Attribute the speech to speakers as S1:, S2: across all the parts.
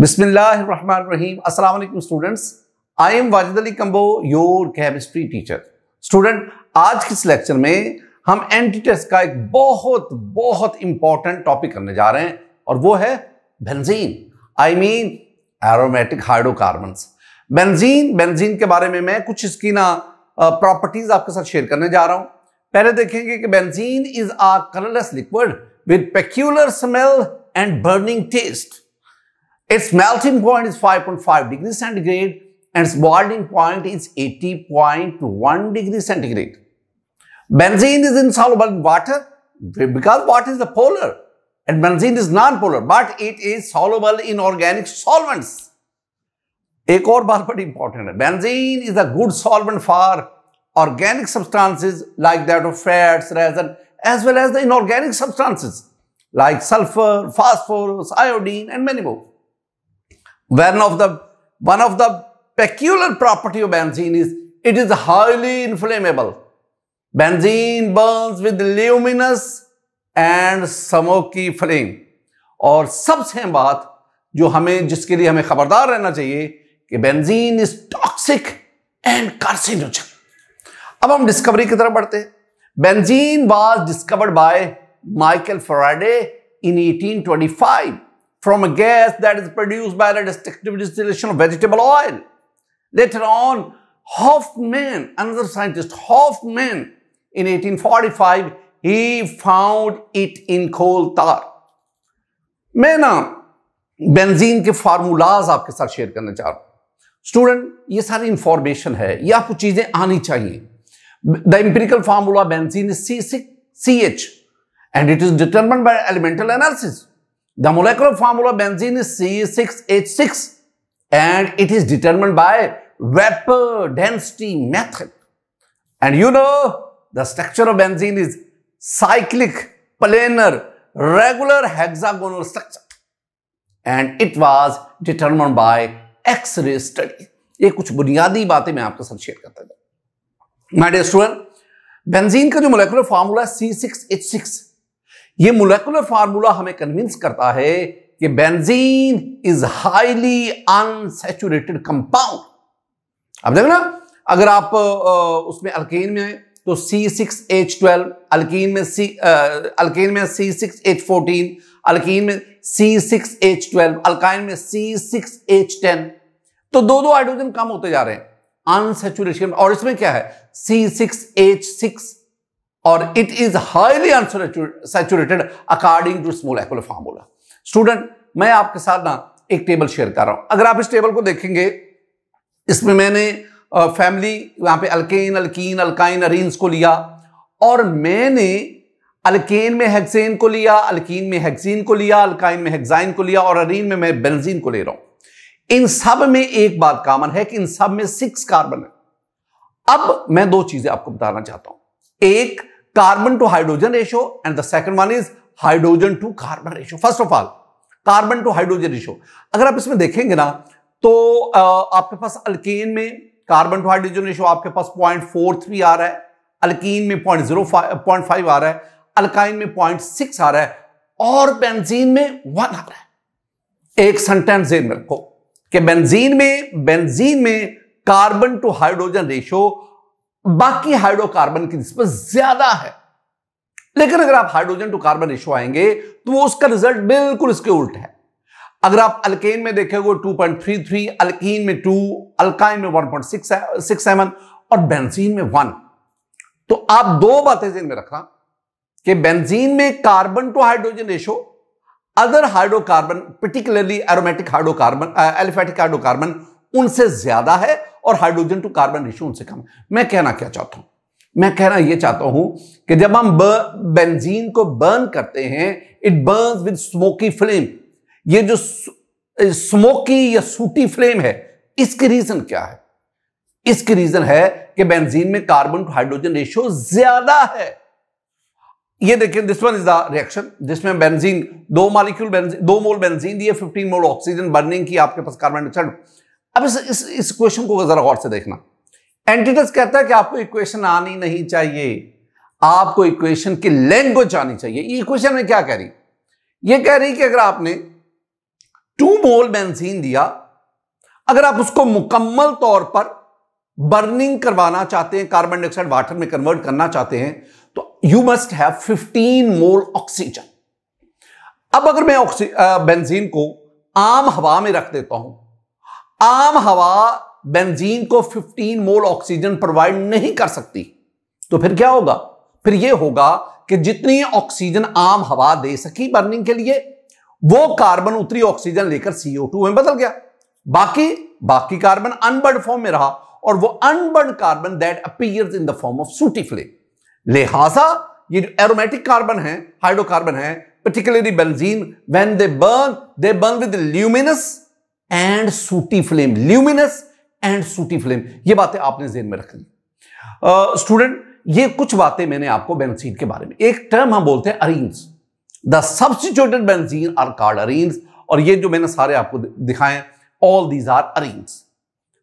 S1: Bismillahirrahmanirrahim. Assalamu alaikum students. I am Wajid Ali Kambo, your chemistry teacher. आज के इस lecture में हम एंटी टेस्ट का एक बहुत बहुत इंपॉर्टेंट टॉपिक करने जा रहे हैं और वो है benzene I mean aromatic hydrocarbon benzene benzene के बारे में मैं कुछ इसकी ना प्रॉपर्टीज आपके साथ शेयर करने जा रहा हूं पहले देखेंगे कि benzene is a colourless liquid with peculiar smell and burning taste Its melting point is 5.5 degrees centigrade and its boiling point is 80.1 degrees centigrade. Benzene is insoluble in water because water is the polar and benzene is non-polar but it is soluble in organic solvents. A Acor barbat important. Benzene is a good solvent for organic substances like that of fats, resin as well as the inorganic substances like sulfur, phosphorus, iodine and many more. One of the one of the peculiar property of benzene is it is highly inflammable. Benzene burns with luminous and smoky flame और सबसे बात जो हमें जिसके लिए हमें खबरदार रहना चाहिए कि benzene is toxic and carcinogen अब हम डिस्कवरी की तरफ बढ़ते हैं benzene was discovered by Michael Faraday in 1825 from a gas that is produced by the destructive distillation of vegetable oil. Later on, Hoffman, another scientist, Hoffman, in 1845, he found it in coal tar. मैं ना benzene के formulas आपके साथ share करना चाह रहा हूं student ये सारी इंफॉर्मेशन है ये आपको चीजें आनी चाहिए the empirical formula benzene is C six C H and it is determined by elemental analysis The molecular formula of benzene is C6H6 and it is determined by vapor density method. And you know the structure of benzene is cyclic, planar, regular hexagonal structure. And it was determined by X-ray study. ये कुछ बुनियादी बातें मैं आपके साथ share करता जाऊँ my dear student benzene का जो मोलेकुलर फार्मूला है C6H6 ये मोलिकुलर फार्मूला हमें कन्विंस करता है कि benzene is highly unsaturated compound अब देखो ना अगर आप उसमें अल्केन में तो सी सिक्स ट्वेल्व अल्कीन में सी अल्केन में सी सिक्स फोर्टीन अल्कीन में सी सिक्स ट्वेल्व अल्काइन में सी सिक्स टेन तो दो दो हाइड्रोजन कम होते जा रहे हैं अनसेचुरेशन और इसमें क्या है सिक्स और it is highly unsaturated according to its equal formula. Student मैं आपके साथ ना एक टेबल शेयर कर रहा हूं अगर आप इस टेबल को देखेंगे इसमें मैंने फैमिली यहां पे अल्केन अल्कीन अल्काइन अरिन्स को लिया और मैंने अल्केन में हेक्सेन को लिया अल्कीन में हेक्सिन को लिया अल्काइन में हेक्साइन को लिया और अरीन में मैं बेंजीन को ले रहा हूं इन सब में एक बात कॉमन है कि इन सब में सिक्स कार्बन है अब मैं दो चीजें आपको बताना चाहता हूं एक carbon to hydrogen ratio and the second one is hydrogen to carbon ratio first of all carbon to hydrogen ratio अगर आप इसमें देखेंगे ना तो आपके पास अल्केन में कार्बन टू हाइड्रोजन रेशियो आपके पास थ्री आ रहा है अल्कीन में फाइव आ रहा है अल्काइन में सिक्स आ रहा है और बेंजीन में वन आ रहा है एक सेंटेंस में रखो कि बेंजीन में बेंजीन में कार्बन टू हाइड्रोजन रेशियो बाकी हाइड्रोकार्बन की इस ज्यादा है लेकिन अगर आप हाइड्रोजन टू कार्बन रेशो आएंगे तो वो उसका रिजल्ट बिल्कुल इसके उल्ट है अगर आप अल्केन में देखेंगे two point three three alkene में टू अल्काइन में वन पॉइंट सिक्स सेवन और बेंजीन में वन तो आप दो बातें जिनमें रहा कि बेंजीन में carbon to hydrogen ratio other hydrocarbon particularly aromatic hydrocarbon aliphatic hydrocarbon उनसे ज्यादा है और हाइड्रोजन टू कार्बन रेशियो उनसे कम मैं कहना क्या चाहता हूं मैं कहना यह चाहता हूं कि जब हम बेंजीन को बर्न करते हैं it burn with smoky flame ये जो स्मोकी या सूटी फ्लेम है इसके रीजन क्या है इसके रीजन है कि बेंजीन में कार्बन टू हाइड्रोजन रेशियो ज्यादा है ये देखिए this one is the reaction जिसमें बेंजीन दो मालिक्यूल बेंजीन दो मोल बेंजीन दिए 15 मोल ऑक्सीजन बर्निंग की आपके पास कार्बन डाइऑक्साइड अब इस इस, इस क्वेश्चन को जरा गौर से देखना एंटीटस कहता है कि आपको इक्वेशन आनी नहीं चाहिए आपको इक्वेशन की लैंग्वेज आनी चाहिए इक्वेशन में क्या कह रही ये कह रही कि अगर आपने टू मोल बेंजीन दिया अगर आप उसको मुकम्मल तौर पर बर्निंग करवाना चाहते हैं कार्बन डाइऑक्साइड वाटर में कन्वर्ट करना चाहते हैं तो you must have 15 mole oxygen अब अगर मैं बेंजीन को आम हवा में रख देता हूं आम हवा बेंजीन को 15 मोल ऑक्सीजन प्रोवाइड नहीं कर सकती तो फिर क्या होगा फिर यह होगा कि जितनी ऑक्सीजन आम हवा दे सकी बर्निंग के लिए वो कार्बन उतरी ऑक्सीजन लेकर सीओ टू में बदल गया बाकी बाकी कार्बन अनबर्ड फॉर्म में रहा और वो unburnt carbon that appears in the form of sooty flame लिहाजा ये जो एरोमेटिक कार्बन है हाइड्रोकार्बन है particularly benzene when they burn they burn with luminous and sooty flame luminous and sooty flame ये बातें आपने जेन में रख ली स्टूडेंट ये कुछ बातें मैंने आपको बेंजीन के बारे में एक टर्म हम बोलते हैं arenes the substituted benzene are called arenes और ये जो मैंने सारे आपको दिखाए ऑल दीज आर अरीन्स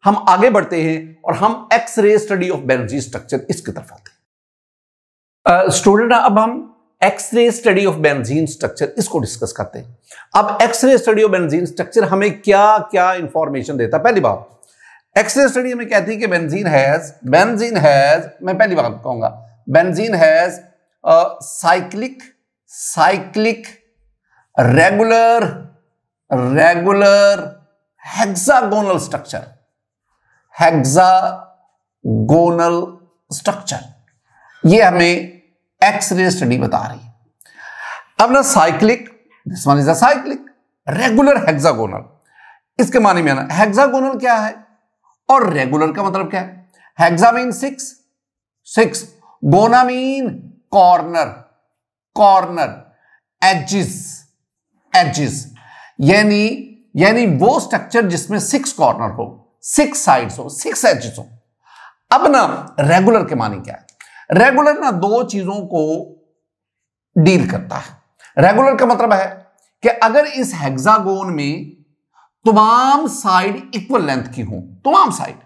S1: हम आगे बढ़ते हैं और हम X ray study of benzene structure इसकी तरफ आते हैं स्टूडेंट uh, अब हम X ray study of benzene structure इसको डिस्कस करते हैं अब X ray study of benzene structure हमें क्या क्या इंफॉर्मेशन देता है पहली बात एक्सरे स्टडी हमें कहती है कि बेंजीन हैज बेंजीन हैज मैं पहली बात कहूंगा benzene has cyclic cyclic regular regular hexagonal structure hexagonal structure ये हमें एक्स रे स्टडी बता रही है अब ना cyclic this one is a cyclic regular hexagonal इसके माने में आना हेक्सागोनल क्या है और रेगुलर का मतलब क्या है hexa mean six six gon mean corner corner edges edges यानी यानी वो स्ट्रक्चर जिसमें सिक्स कॉर्नर हो सिक्स साइड्स हो सिक्स एजिस हो अब ना रेगुलर के माने क्या है रेगुलर ना दो चीजों को डील करता है रेगुलर का मतलब है कि अगर इस हेक्सागोन में तमाम साइड इक्वल लेंथ की हो तमाम साइड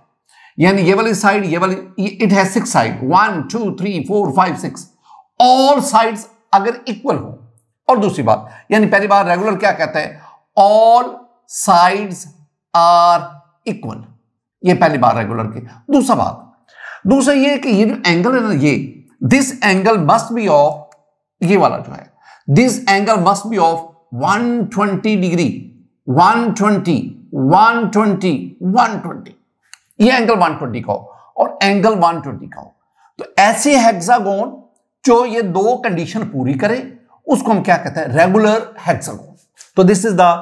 S1: यानी ये वाली साइड ये वाली it has six side one two three four five six all sides अगर इक्वल हो और दूसरी बात यानी पहली बार रेगुलर क्या कहता है ऑल साइड्स आर इक्वल ये पहली बार रेगुलर की दूसरा बात दूसरा ये कि ये जो एंगल है ना ये this angle must be of ये वाला जो है this angle must be of 120 degree 120 120 120 ये एंगल 120 का हो और एंगल 120 का हो तो ऐसे हेक्सागोन जो ये दो कंडीशन पूरी करे उसको हम क्या कहते हैं रेगुलर हेक्सागोन तो this is the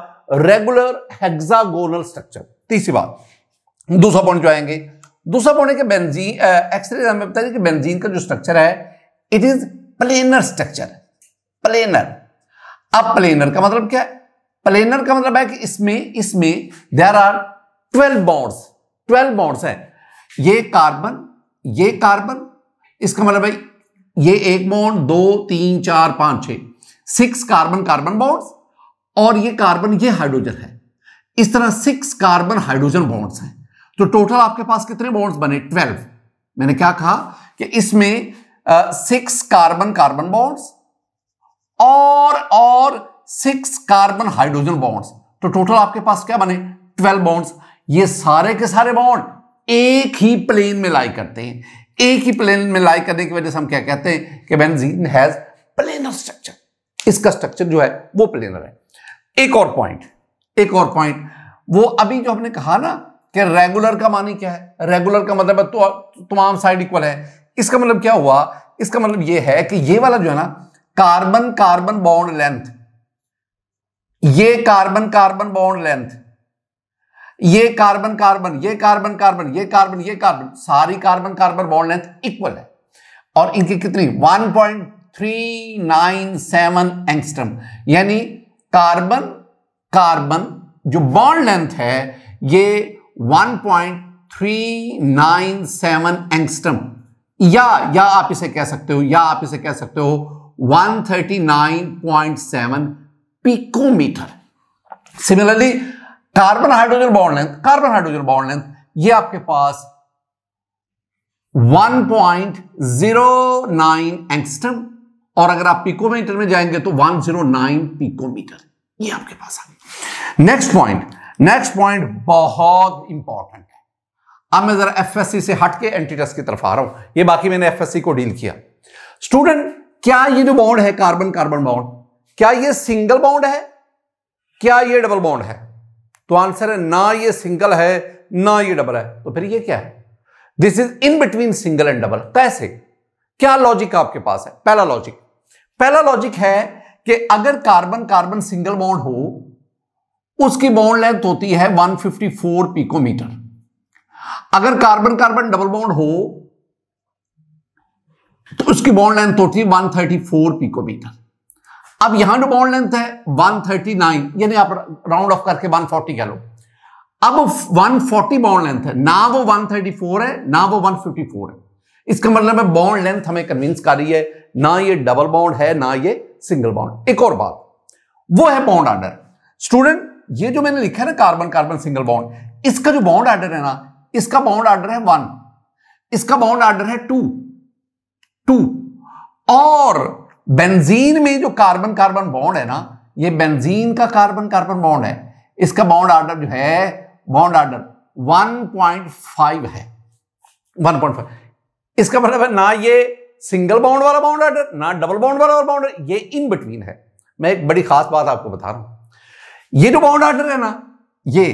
S1: regular hexagonal structure तीसरी बात दूसरा पॉइंट जो आएंगे दूसरा पॉइंट है कि बेंजीन एक्सरे हमें बता दें कि बेंजीन का जो स्ट्रक्चर है it is planar structure planar अब प्लेनर का मतलब क्या है प्लेनर का मतलब है कि इसमें इसमें there are twelve bonds twelve bonds है ये कार्बन ये कार्बन इसका मतलब है ये एक बॉन्ड दो तीन चार पांच छ सिक्स कार्बन कार्बन बॉन्ड्स और ये कार्बन ये हाइड्रोजन है इस तरह सिक्स कार्बन हाइड्रोजन बॉन्ड्स हैं तो टोटल आपके पास कितने बॉन्ड्स बने ट्वेल्व मैंने क्या कहा कि इसमें सिक्स कार्बन कार्बन बॉन्ड्स और और सिक्स कार्बन हाइड्रोजन बॉन्ड्स तो टोटल आपके पास क्या बने ट्वेल्व बॉन्ड्स ये सारे के सारे बॉन्ड एक ही प्लेन में लाई करते हैं एक ही प्लेन में लाई करने की वजह से हम क्या कहते हैं कि बेनजीन हैज प्लेनर स्ट्रक्चर इसका स्ट्रक्चर जो है वो प्लेनर है एक और पॉइंट एक और पॉइंट वो अभी जो हमने कहा ना कि रेगुलर का मानी क्या है रेगुलर का मतलब तो तमाम साइड इक्वल है इसका मतलब क्या हुआ इसका मतलब यह है कि ये वाला जो है ना कार्बन कार्बन बाउंड लेंथ ये कार्बन कार्बन बाउंड लेंथ ये कार्बन कार्बन ये कार्बन कार्बन ये कार्बन ये कार्बन सारी carbon carbon bond length equal है और इनकी कितनी 1.397 एंगस्ट्रम यानी कार्बन कार्बन जो बॉन्ड लेंथ है ये 1.397 एंगस्ट्रम या या आप इसे कह सकते हो या आप इसे कह सकते हो 139.7 picometre similarly carbon hydrogen bond length carbon hydrogen bond length ये आपके पास 1.09 एंगस्ट्रम और अगर आप पिकोमीटर में जाएंगे तो 109 पिकोमीटर ये आपके पास आ गए नेक्स्ट पॉइंट नेक्स्ट पॉइंट बहुत इंपॉर्टेंट है अब मैं जरा एफएससी से हटके एंटीटस की तरफ आ रहा हूं ये बाकी मैंने एफएससी को डील किया स्टूडेंट क्या ये जो बाउंड है कार्बन कार्बन बाउंड क्या ये सिंगल बाउंड है क्या ये डबल बाउंड है तो आंसर है ना ये सिंगल है ना ये डबल है तो फिर ये क्या है this is in between single and double कैसे क्या लॉजिक आपके पास है पहला लॉजिक पहला लॉजिक है कि अगर कार्बन कार्बन सिंगल बाउंड हो उसकी बॉन्ड लेंथ होती है 154 पिकोमीटर अगर कार्बन कार्बन डबल बॉन्ड हो तो उसकी बॉन्ड लेंथ होती है 134 पिकोमीटर अब यहां जो बॉन्ड लेंथ है 139 यानी आप राउंड ऑफ करके 140 फोर्टी कह लो अब 140 बॉन्ड लेंथ है ना वो 134 है ना वो 154 है इसका मतलब है बॉन्ड लेंथ हमें कन्विंस कर रही है ना ये डबल बॉन्ड है ना ये सिंगल बॉन्ड एक और बात वो है बॉन्ड ऑर्डर स्टूडेंट ये जो मैंने लिखा है ना कार्बन कार्बन सिंगल बॉन्ड इसका जो बॉन्ड आर्डर है ना इसका बाउंड आर्डर है वन इसका बाउंड आर्डर है टू टू और बेंजीन में जो कार्बन कार्बन बॉन्ड है ना ये बेंजीन का कार्बन कार्बन बॉन्ड है इसका बाउंड आर्डर जो है बॉन्ड आर्डर 1.5 है 1.5 इसका मतलब है ना ये सिंगल बाउंड वाला बाउंड आर्डर ना डबल बाउंड वाला बाउंड ये इन बिटवीन है मैं एक बड़ी खास बात आपको बता रहा हूं ये जो बाउंड ऑर्डर है ना ये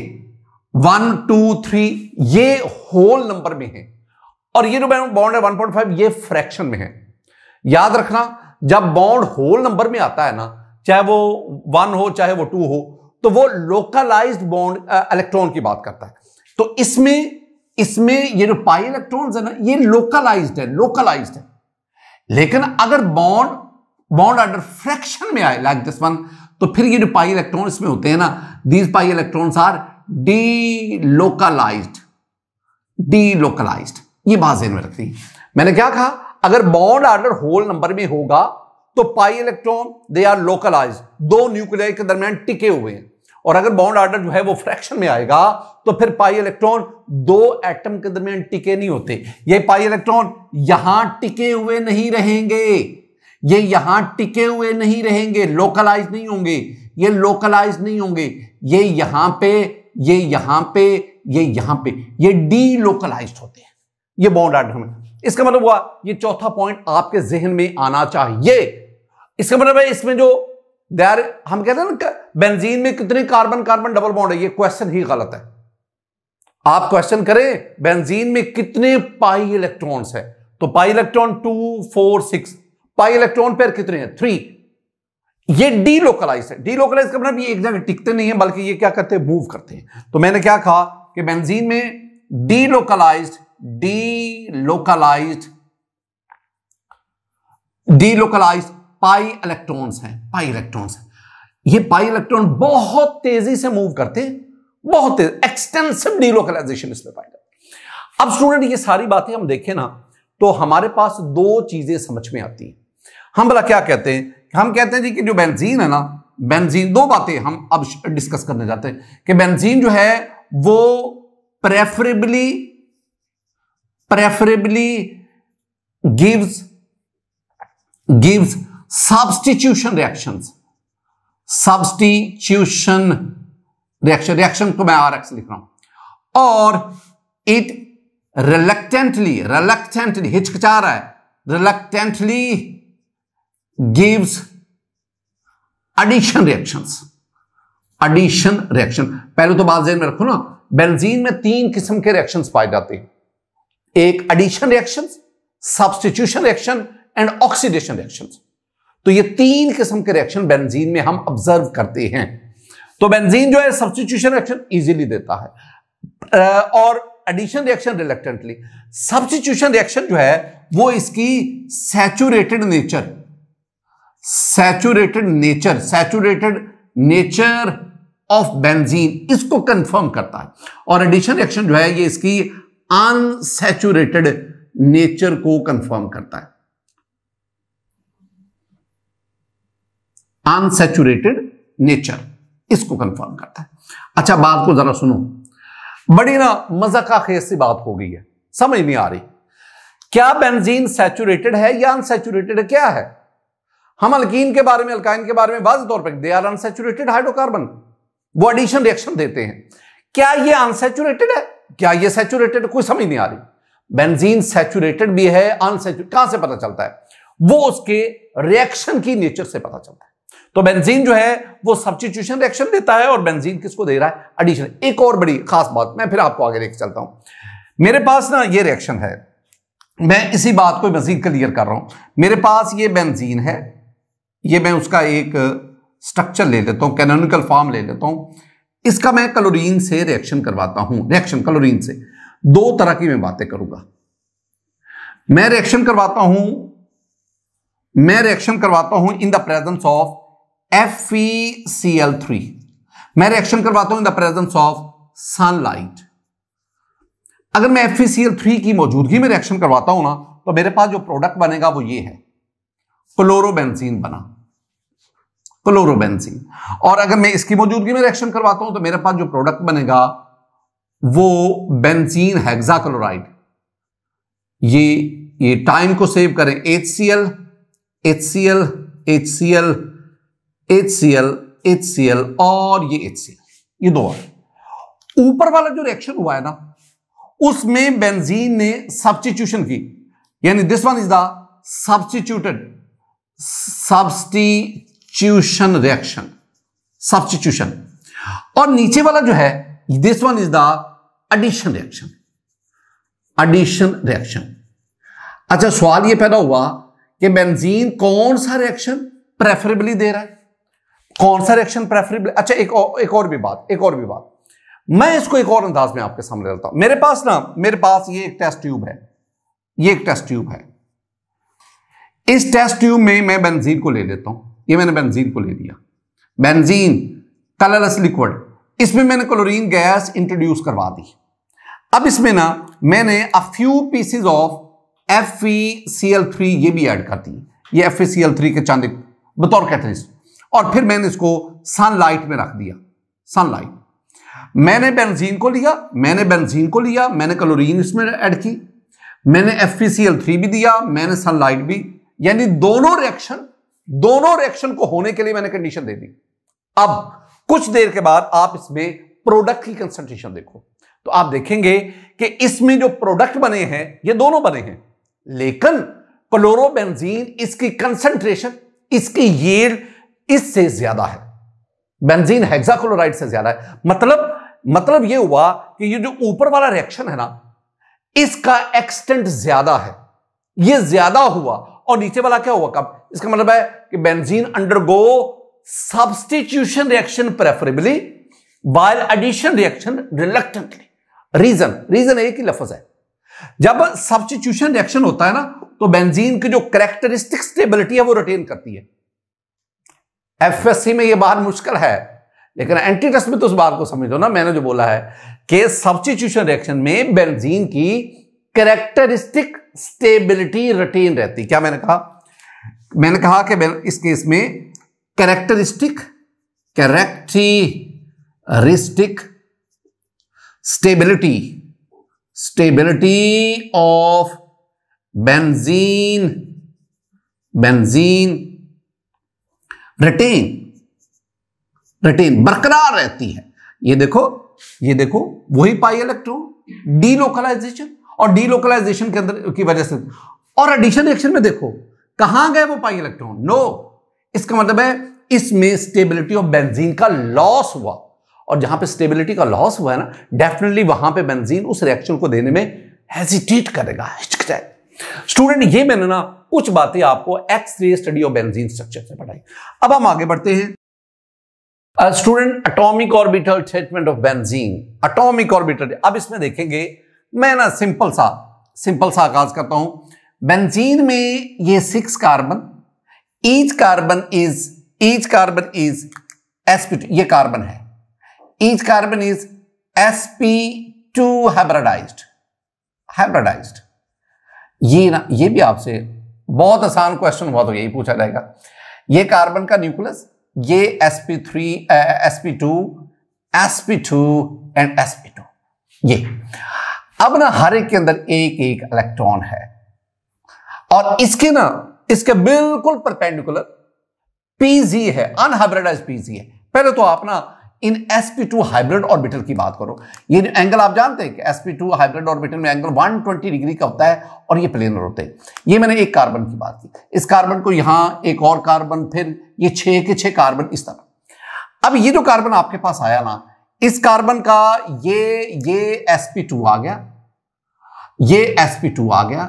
S1: वन टू थ्री ये होल नंबर में है और ये जो बाउंड है 1.5 ये फ्रैक्शन में है याद रखना जब बाउंड होल नंबर में आता है ना चाहे वो वन हो चाहे वो टू हो तो वो लोकलाइज्ड बॉन्ड इलेक्ट्रॉन की बात करता है तो इसमें इसमें ये जो पाई इलेक्ट्रॉन्स है ना ये लोकलाइज्ड है लोकलाइज्ड है लेकिन अगर बॉन्ड बॉन्ड अंडर फ्रैक्शन में आए लाइक दिस वन तो फिर ये जो पाई इलेक्ट्रॉन इसमें होते हैं ना these pi electrons are de delocalized ये बात जहन में रखनी मैंने क्या कहा अगर बॉन्ड आर्डर होल नंबर में होगा तो pi electron they are localize दो न्यूक्लियर के दरमियान टिके हुए हैं और अगर बॉन्ड आर्डर जो है वो फ्रैक्शन में आएगा तो फिर पाई इलेक्ट्रॉन दो एटम के दरमियान टिके नहीं होते ये पाई इलेक्ट्रॉन यहां टिके हुए नहीं रहेंगे ये यहां टिके हुए नहीं रहेंगे लोकलाइज नहीं होंगे ये लोकलाइज नहीं होंगे ये यहां पे ये यहां पे ये यहां पे ये लोकलाइज होते हैं ये बॉन्ड आर्डर में इसका मतलब हुआ ये चौथा पॉइंट आपके जहन में आना चाहिए इसका मतलब है इसमें जो दर हम कहते हैं ना बेंजीन में कितने कार्बन कार्बन डबल बॉन्ड है ये क्वेश्चन ही गलत है आप क्वेश्चन करें बेंजीन में कितने पाई इलेक्ट्रॉन्स है तो pi electron two four six pi electron pair कितने हैं थ्री ये डीलोकलाइज है डीलोकलाइज का मतलब ये एक जगह टिकते नहीं है बल्कि ये क्या करते हैं मूव करते हैं तो मैंने क्या कहा कि बेंजीन में delocalize delocalize delocalize pi electrons हैं पाई इलेक्ट्रॉन्स हैं ये पाई इलेक्ट्रॉन बहुत तेजी से मूव करते हैं बहुत एक्सटेंसिव डीलोकलाइजेशन इसमें पाई जाती अब स्टूडेंट ये सारी बातें हम देखें ना तो हमारे पास दो चीजें समझ में आती हैं हम भला क्या कहते हैं हम कहते हैं जी कि जो बेंजीन है ना बेंजीन दो बातें हम अब डिस्कस करने जाते हैं कि बेंजीन जो है वो preferably preferably gives gives substitution reaction substitution reaction reaction को मैं आर एक्स लिख रहा हूं और इट रिलेक्टेंटली रिलेक्टेंटली हिचकिचा रहा है reluctantly gives addition reactions addition reaction पहले तो बात जेन में रखो ना बेंजीन में तीन किस्म के रिएक्शन पाए जाते हैं एक addition reaction substitution reaction and oxidation reaction तो ये तीन किस्म के रिएक्शन बेंजीन में हम ऑब्जर्व करते हैं तो बेंजीन जो है सब्सटीट्यूशन रिएक्शन इजीली देता है और addition reaction reluctantly substitution reaction जो है वो इसकी saturated nature saturated nature saturated nature of benzene इसको कंफर्म करता है और एडिशन एक्शन जो है ये इसकी अनसेचुरेटेड नेचर को कंफर्म करता है अनसेचुरेटेड नेचर इसको कंफर्म करता है अच्छा बात को जरा सुनो बड़ी ना मजा का खेस सी बात हो गई है समझ नहीं आ रही क्या बेंजीन सैचुरेटेड है या अनसेचुरेटेड क्या है हम अल्कीन के बारे में अल्काइन के बारे में वाज तौर पर दे आर अनसेचुरेटेड हाइड्रोकार्बन वो एडिशन रिएक्शन देते हैं क्या ये अनसेचुरेटेड है क्या ये सेचुरेटेड कोई समझ नहीं आ रही बेंजीन सेचुरेटेड भी है अनसेचुरेट कहां से पता चलता है वो उसके रिएक्शन की नेचर से पता चलता है तो बेंजीन जो है वो सब्सटीट्यूशन रिएक्शन देता है और बेंजीन किसको दे रहा है एडिशन एक और बड़ी खास बात मैं फिर आपको आगे लेकर चलता हूं मेरे पास ना ये रिएक्शन है मैं इसी बात को मजीद क्लियर कर रहा हूं मेरे पास ये बेंजीन है ये मैं उसका एक स्ट्रक्चर ले लेता हूँ कैनोनिकल फॉर्म ले लेता हूँ इसका मैं क्लोरीन से रिएक्शन करवाता हूँ रिएक्शन क्लोरीन से दो तरह की मैं बातें करूंगा मैं रिएक्शन करवाता हूं मैं रिएक्शन करवाता हूं in the presence of F C L three मैं रिएक्शन करवाता हूं in the presence of sunlight अगर मैं एफ सी एल थ्री की मौजूदगी में रिएक्शन करवाता हूं ना तो मेरे पास जो प्रोडक्ट बनेगा वो ये है क्लोरोबेंजीन बना क्लोरोबेंजीन और अगर मैं इसकी मौजूदगी में रिएक्शन करवाता हूं तो मेरे पास जो प्रोडक्ट बनेगा वो बेंजीन हेक्साक्लोराइड ये ये टाइम को सेव करें H C L H C L H C L H C L H C L और ये एच सी एल ये दो ऊपर वाला जो रिएक्शन हुआ है ना उसमें बेंजीन ने सब्सटीट्यूशन की यानी this one is the substituted substi substitution reaction substitution और नीचे वाला जो है this one is the addition reaction addition reaction अच्छा सवाल ये पैदा हुआ कि बेंजीन कौन सा रिएक्शन प्रेफरेबली दे रहा है कौन सा रिएक्शन प्रेफरेबली अच्छा एक और एक और भी बात एक और भी बात मैं इसको एक और अंदाज में आपके सामने रखता हूं मेरे पास ना मेरे पास ये एक टेस्ट ट्यूब है ये एक टेस्ट ट्यूब है इस टेस्ट ट्यूब में मैं बेंजीन को ले लेता हूं ये मैंने बेंजीन को ले लिया बेंजीन कलरलेस लिक्विड इसमें मैंने क्लोरीन गैस इंट्रोड्यूस करवा दी अब इसमें ना मैंने a few pieces of F three ये भी ऐड कर दी ये एफ थ्री के चांदी बतौर कैटलिस्ट और फिर मैंने इसको सनलाइट में रख दिया सनलाइट मैंने बेंजीन को लिया मैंने बेंजीन को लिया मैंने क्लोरीन इसमें ऐड की मैंने एफ थ्री भी दिया मैंने सनलाइट भी यानी दोनों रिएक्शन दोनों रिएक्शन को होने के लिए मैंने कंडीशन दे दी अब कुछ देर के बाद आप इसमें प्रोडक्ट की कंसंट्रेशन देखो तो आप देखेंगे कि इसमें जो प्रोडक्ट बने हैं ये दोनों बने हैं लेकिन क्लोरोबेंजीन इसकी कंसंट्रेशन इसकी येल्ड इससे ज्यादा है बेंजीन हेक्साक्लोराइड से ज्यादा है मतलब मतलब यह हुआ कि ये जो ऊपर वाला रिएक्शन है ना इसका एक्सटेंट ज्यादा है ये ज्यादा हुआ और नीचे वाला क्या हुआ कब इसका मतलब है कि benzene undergo substitution reaction preferably while addition reaction reluctantly reason reason एक ही लफज है जब सब्सटीट्यूशन रिएक्शन होता है ना तो बेंजीन की जो करेक्टरिस्टिक स्टेबिलिटी है वो रिटेन करती है एफएससी में ये बात मुश्किल है लेकिन एंटी टेस्ट में तो उस बात को समझो ना मैंने जो बोला है कि सब्सटीट्यूशन रिएक्शन में बेंजीन की करेक्टरिस्टिक स्टेबिलिटी रिटेन रहती क्या मैंने कहा मैंने कहा कि मैं इस केस में characteristic characteristic stability stability of benzene benzene retain retain बरकरार रहती है ये देखो ये देखो वही पाई इलेक्ट्रॉन डीलोकलाइजेशन और डीलोकलाइजेशन के अंदर की वजह से और एडिशन रिएक्शन में देखो कहां गए वो पाई इलेक्ट्रॉन नो इसका मतलब है इसमें स्टेबिलिटी ऑफ बेंजीन का लॉस हुआ और जहां पे स्टेबिलिटी का लॉस हुआ है ना डेफिनेटली वहां पे बेंजीन उस रिएक्शन को देने में हेजिटेट करेगा स्टूडेंट ये मैंने ना कुछ बातें आपको X ray study of benzene structure से पढ़ाई अब हम आगे बढ़ते हैं student atomic orbital treatment of benzene atomic orbital अब इसमें देखेंगे मैं ना सिंपल सा सिंपल सा आगाज करता हूं बेंजीन में ये six carbon each carbon is each carbon is SP ये कार्बन है each carbon is SP two hybridized hybridized ये ना ये भी आपसे बहुत आसान क्वेश्चन हुआ तो यही पूछा जाएगा ये कार्बन का न्यूक्लियस ये three two SP two and two ये अब ना हर एक के अंदर एक एक इलेक्ट्रॉन है और इसके ना इसके बिल्कुल परपेंडिकुलर पीजी है अनहाइब्रिडाइज पीजी है पहले तो आप ना इन sp2 हाइब्रिड ऑर्बिटल की बात करो ये एंगल आप जानते हैं कि sp2 हाइब्रिड ऑर्बिटल में एंगल 120 डिग्री का होता है और ये प्लेनर होते हैं ये मैंने एक कार्बन की बात की इस कार्बन को यहां एक और कार्बन फिर ये छे के छह कार्बन इस तरह अब ये जो कार्बन आपके पास आया ना इस कार्बन का ये ये sp2 आ गया ये sp2 आ गया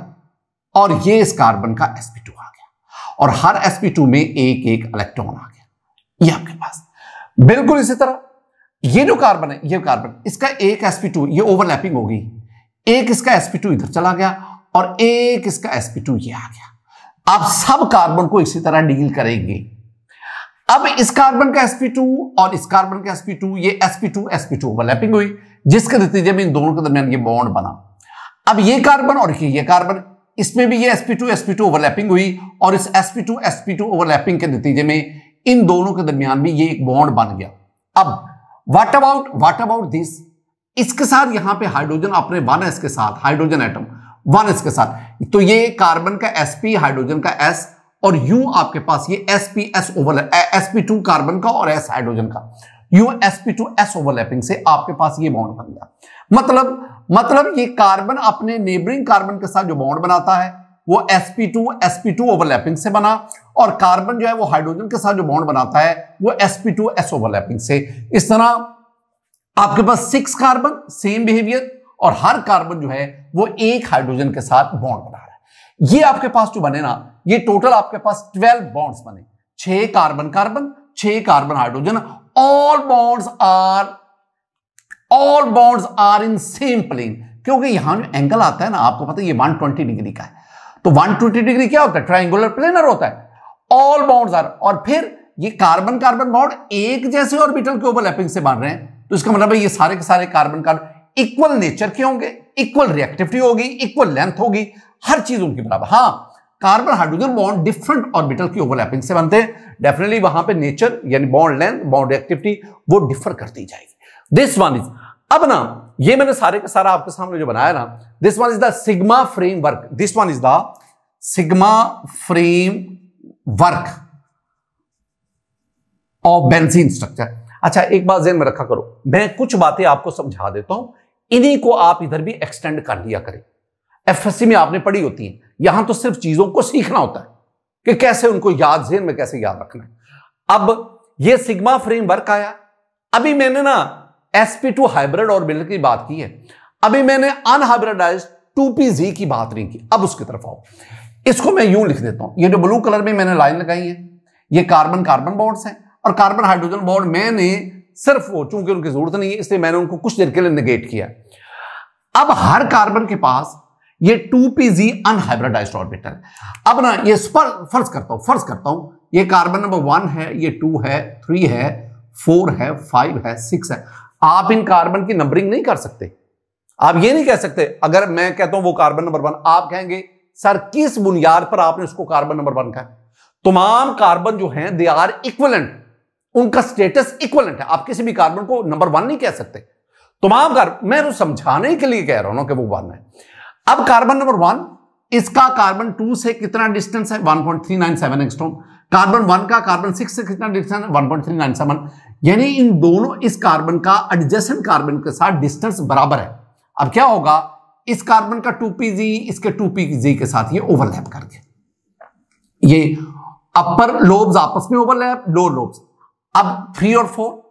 S1: और ये इस कार्बन का sp2 आ गया और हर sp2 में एक एक इलेक्ट्रॉन आ गया ये आपके पास बिल्कुल इसी तरह ये जो कार्बन है ये कार्बन इसका एक sp2 ये ओवरलैपिंग हो गई एक इसका sp2 इधर चला गया और एक इसका sp2 ये आ गया अब सब कार्बन को इसी तरह डील करेंगे अब इस कार्बन का sp2 और इस कार्बन का sp2 ये sp2 sp2 ओवरलैपिंग हुई जिसके नतीजे में इन दोनों के दरमियान ये बॉन्ड बना अब ये कार्बन और ये कार्बन इसमें भी ये sp2 sp2 ओवरलैपिंग हुई और इस sp2 sp2 ओवरलैपिंग के नतीजे में इन दोनों के दरमियान भी ये एक बॉन्ड बन गया अब what about what about this इसके साथ यहां पे हाइड्रोजन अपने 1s के साथ हाइड्रोजन एटम 1s के साथ तो ये कार्बन का sp हाइड्रोजन का s और u आपके पास ये sp s S over S carbon का और s हाइड्रोजन का u sp2 s ओवरलैपिंग से आपके पास ये बॉन्ड बन गया मतलब मतलब ये कार्बन अपने नेबरिंग कार्बन के साथ जो बॉन्ड बनाता है वो sp2 sp2 ओवरलैपिंग से बना और कार्बन जो है वो हाइड्रोजन के साथ जो बॉन्ड बनाता है वो sp2 s ओवरलैपिंग से इस तरह आपके पास सिक्स कार्बन सेम बिहेवियर और हर कार्बन जो है वो एक हाइड्रोजन के साथ बॉन्ड बना रहा है ये आपके पास जो बने ना ये टोटल आपके पास ट्वेल्व बॉन्ड्स बने छह कार्बन कार्बन छह carbon hydrogen all bonds are all bonds are in same plane क्योंकि यहां एंगल आता है ना आपको पता है ये 120 डिग्री का है तो 120 डिग्री क्या होता है ट्राइंगुलर प्लेनर होता है ऑल बॉन्ड्स आर और फिर ये कार्बन कार्बन बॉन्ड एक जैसे ऑर्बिटल के ओवरलैपिंग से बन रहे हैं तो इसका मतलब है ये सारे के सारे कार्बन कार्बन इक्वल नेचर के होंगे इक्वल रिएक्टिविटी होगी इक्वल लेंथ होगी हर चीज उनके बराबर हाँ carbon hydrogen bond different orbital की ओवरलैपिंग से बनते हैं डेफिनेटली वहां पे नेचर यानी बॉन्ड लेंथ बॉन्ड रिएक्टिविटी वो डिफर करती जाएगी दिस वन इज अब ना ये मैंने सारे का सारा आपके सामने जो बनाया ना this one is the sigma framework this one is the sigma framework of benzene structure अच्छा एक बात जेन में रखा करो मैं कुछ बातें आपको समझा देता हूं इन्हीं को आप इधर भी एक्सटेंड कर लिया करें एफएससी में आपने पढ़ी होती है यहां तो सिर्फ चीजों को सीखना होता है कि कैसे उनको याद जेन में कैसे याद रखना है अब ये सिग्मा फ्रेमवर्क आया अभी मैंने ना sp2 हाइब्रिड और ऑर्बिटल की बात की है अभी मैंने अनहाइब्रिडाइज 2pz की बात नहीं की अब उसकी तरफ आओ इसको मैं यूं लिख देता हूं ये जो ब्लू कलर में मैंने लाइन लगाई है ये कार्बन कार्बन बॉन्ड्स हैं और कार्बन हाइड्रोजन बॉन्ड मैंने सिर्फ वो चूंकि उनकी जरूरत नहीं है इसलिए मैंने उनको कुछ देर के लिए निगेट किया अब हर कार्बन के पास ये two P Z unhybridise orbital अब ना ये फर्ज करता हूं फर्ज करता हूं ये कार्बन नंबर वन है ये टू है थ्री है फोर है फाइव है सिक्स है आप इन कार्बन की नंबरिंग नहीं कर सकते आप ये नहीं कह सकते अगर मैं कहता हूं वो कार्बन नंबर वन आप कहेंगे सर किस बुनियाद पर आपने उसको कार्बन नंबर वन कहा तमाम कार्बन जो हैं दे आर इक्वलेंट उनका स्टेटस इक्वलेंट है आप किसी भी कार्बन को नंबर वन नहीं कह सकते तमाम कार्बन मैं तो समझाने के लिए कह रहा हूं कि वो वन है अब कार्बन नंबर वन इसका कार्बन टू से कितना डिस्टेंस है 1.397 पॉइंट कार्बन वन का कार्बन सिक्स से कितना डिस्टेंस है 1.397 यानी इन दोनों इस कार्बन का एडजेसेंट कार्बन के साथ डिस्टेंस बराबर है अब क्या होगा इस कार्बन का टू पी जी इसके टू पी जी के साथ ये ओवरलैप कर दिया ये अपर लोब्स आपस में ओवरलैप लोअर लोब्स अब थ्री और फोर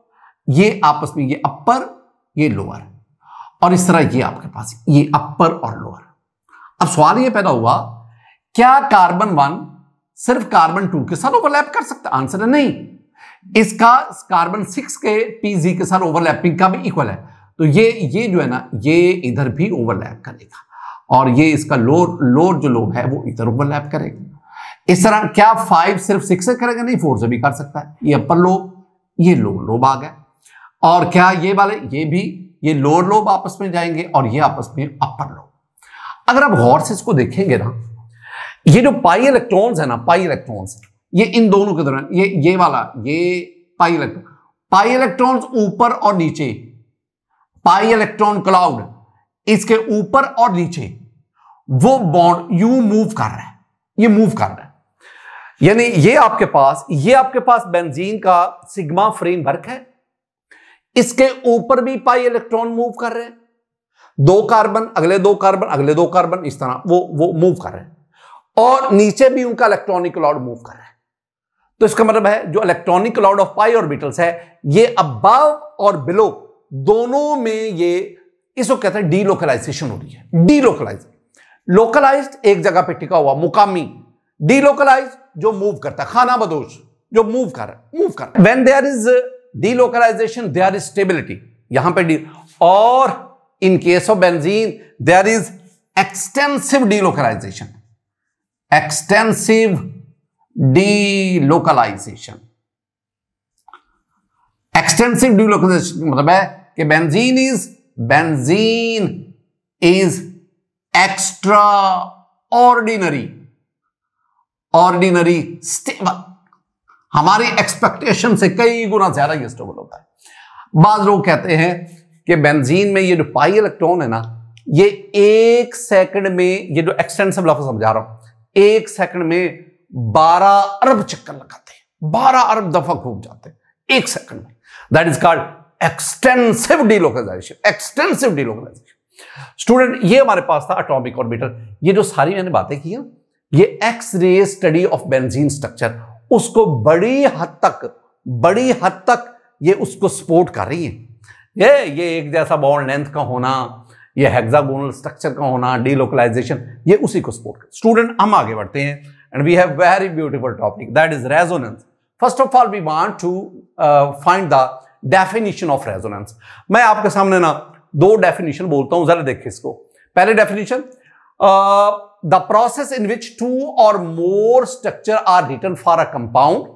S1: ये आपस में ये अपर ये लोअर और इस तरह ये आपके पास ये अपर और लोअर अब सवाल ये पैदा हुआ क्या कार्बन वन सिर्फ कार्बन टू के साथ ओवरलैप कर सकता आंसर है नहीं इसका कार्बन सिक्स के पीजी के साथ ओवरलैपिंग का भी इक्वल है तो ये ये जो है ना ये इधर भी ओवरलैप करेगा और ये इसका लोअर लोअर जो लोब है वो इधर ओवरलैप करेगा इस तरह क्या फाइव सिर्फ सिक्स से करेगा नहीं फोर से भी कर सकता है ये अपर लोब ये लोअर लोब आ गया और क्या ये वाले ये भी ये लोअर लोब आपस में जाएंगे और ये आपस में अपर लोब अगर आप गौर से इसको देखेंगे ना ये जो पाई इलेक्ट्रॉन्स है ना पाई इलेक्ट्रॉन्स है ये इन दोनों के दौरान ये ये वाला ये पाई इलेक्ट्रॉन पाई इलेक्ट्रॉन ऊपर और नीचे पाई इलेक्ट्रॉन क्लाउड इसके ऊपर और नीचे वो बॉन्ड यू मूव कर रहा है ये मूव कर रहा है यानी ये आपके पास ये आपके पास बेंजीन का सिग्मा फ्रेमवर्क है इसके ऊपर भी पाई इलेक्ट्रॉन मूव कर रहे हैं दो कार्बन अगले दो कार्बन अगले दो कार्बन इस तरह वो वो मूव कर रहे हैं और नीचे भी उनका इलेक्ट्रॉनिक क्लाउड मूव कर रहे हैं तो इसका मतलब है जो electronic cloud of pi orbitals है ये अबव और बिलो दोनों में ये इसको कहते हैं डीलोकलाइजेशन हो रही है डीलोकलाइज लोकलाइज एक जगह पे टिका हुआ मुकामी डीलोकलाइज जो मूव करता है खाना बदोश जो मूव कर रहा है मूव कर when there is delocalisation there is stability यहां पर डी और in case of benzene there is extensive delocalisation extensive delocalisation extensive delocalisation मतलब है कि benzene is benzene is extraordinary ordinary stable हमारी एक्सपेक्टेशन से कई गुना ज्यादा ये स्टेबल होता है बाद लोग कहते हैं कि बेंजीन में ये जो पाई इलेक्ट्रॉन है ना ये एक सेकंड में ये जो एक्सटेंसिव लफ्ज समझा रहा हूं एक सेकंड में बारह अरब चक्कर लगाते हैं बारह अरब दफा घूम जाते हैं एक सेकंड में that is called extensive delocalisation extensive delocalisation student ये हमारे पास था अटोमिक ऑर्बिटल ये जो सारी मैंने बातें की ये X ray study of benzene structure उसको बड़ी हद तक बड़ी हद तक ये उसको सपोर्ट कर रही है ये ये एक जैसा बॉन्ड लेंथ का होना ये हेक्सागोनल स्ट्रक्चर का होना डीलोकलाइजेशन ये उसी को सपोर्ट कर स्टूडेंट हम आगे बढ़ते हैं and we have very beautiful topic that is resonance. First of all, we want to uh, find the definition of resonance. main aapke samne na do definition bolta hu zara dekhiye isko pehle definition uh, the process in which two or more structure are written for a compound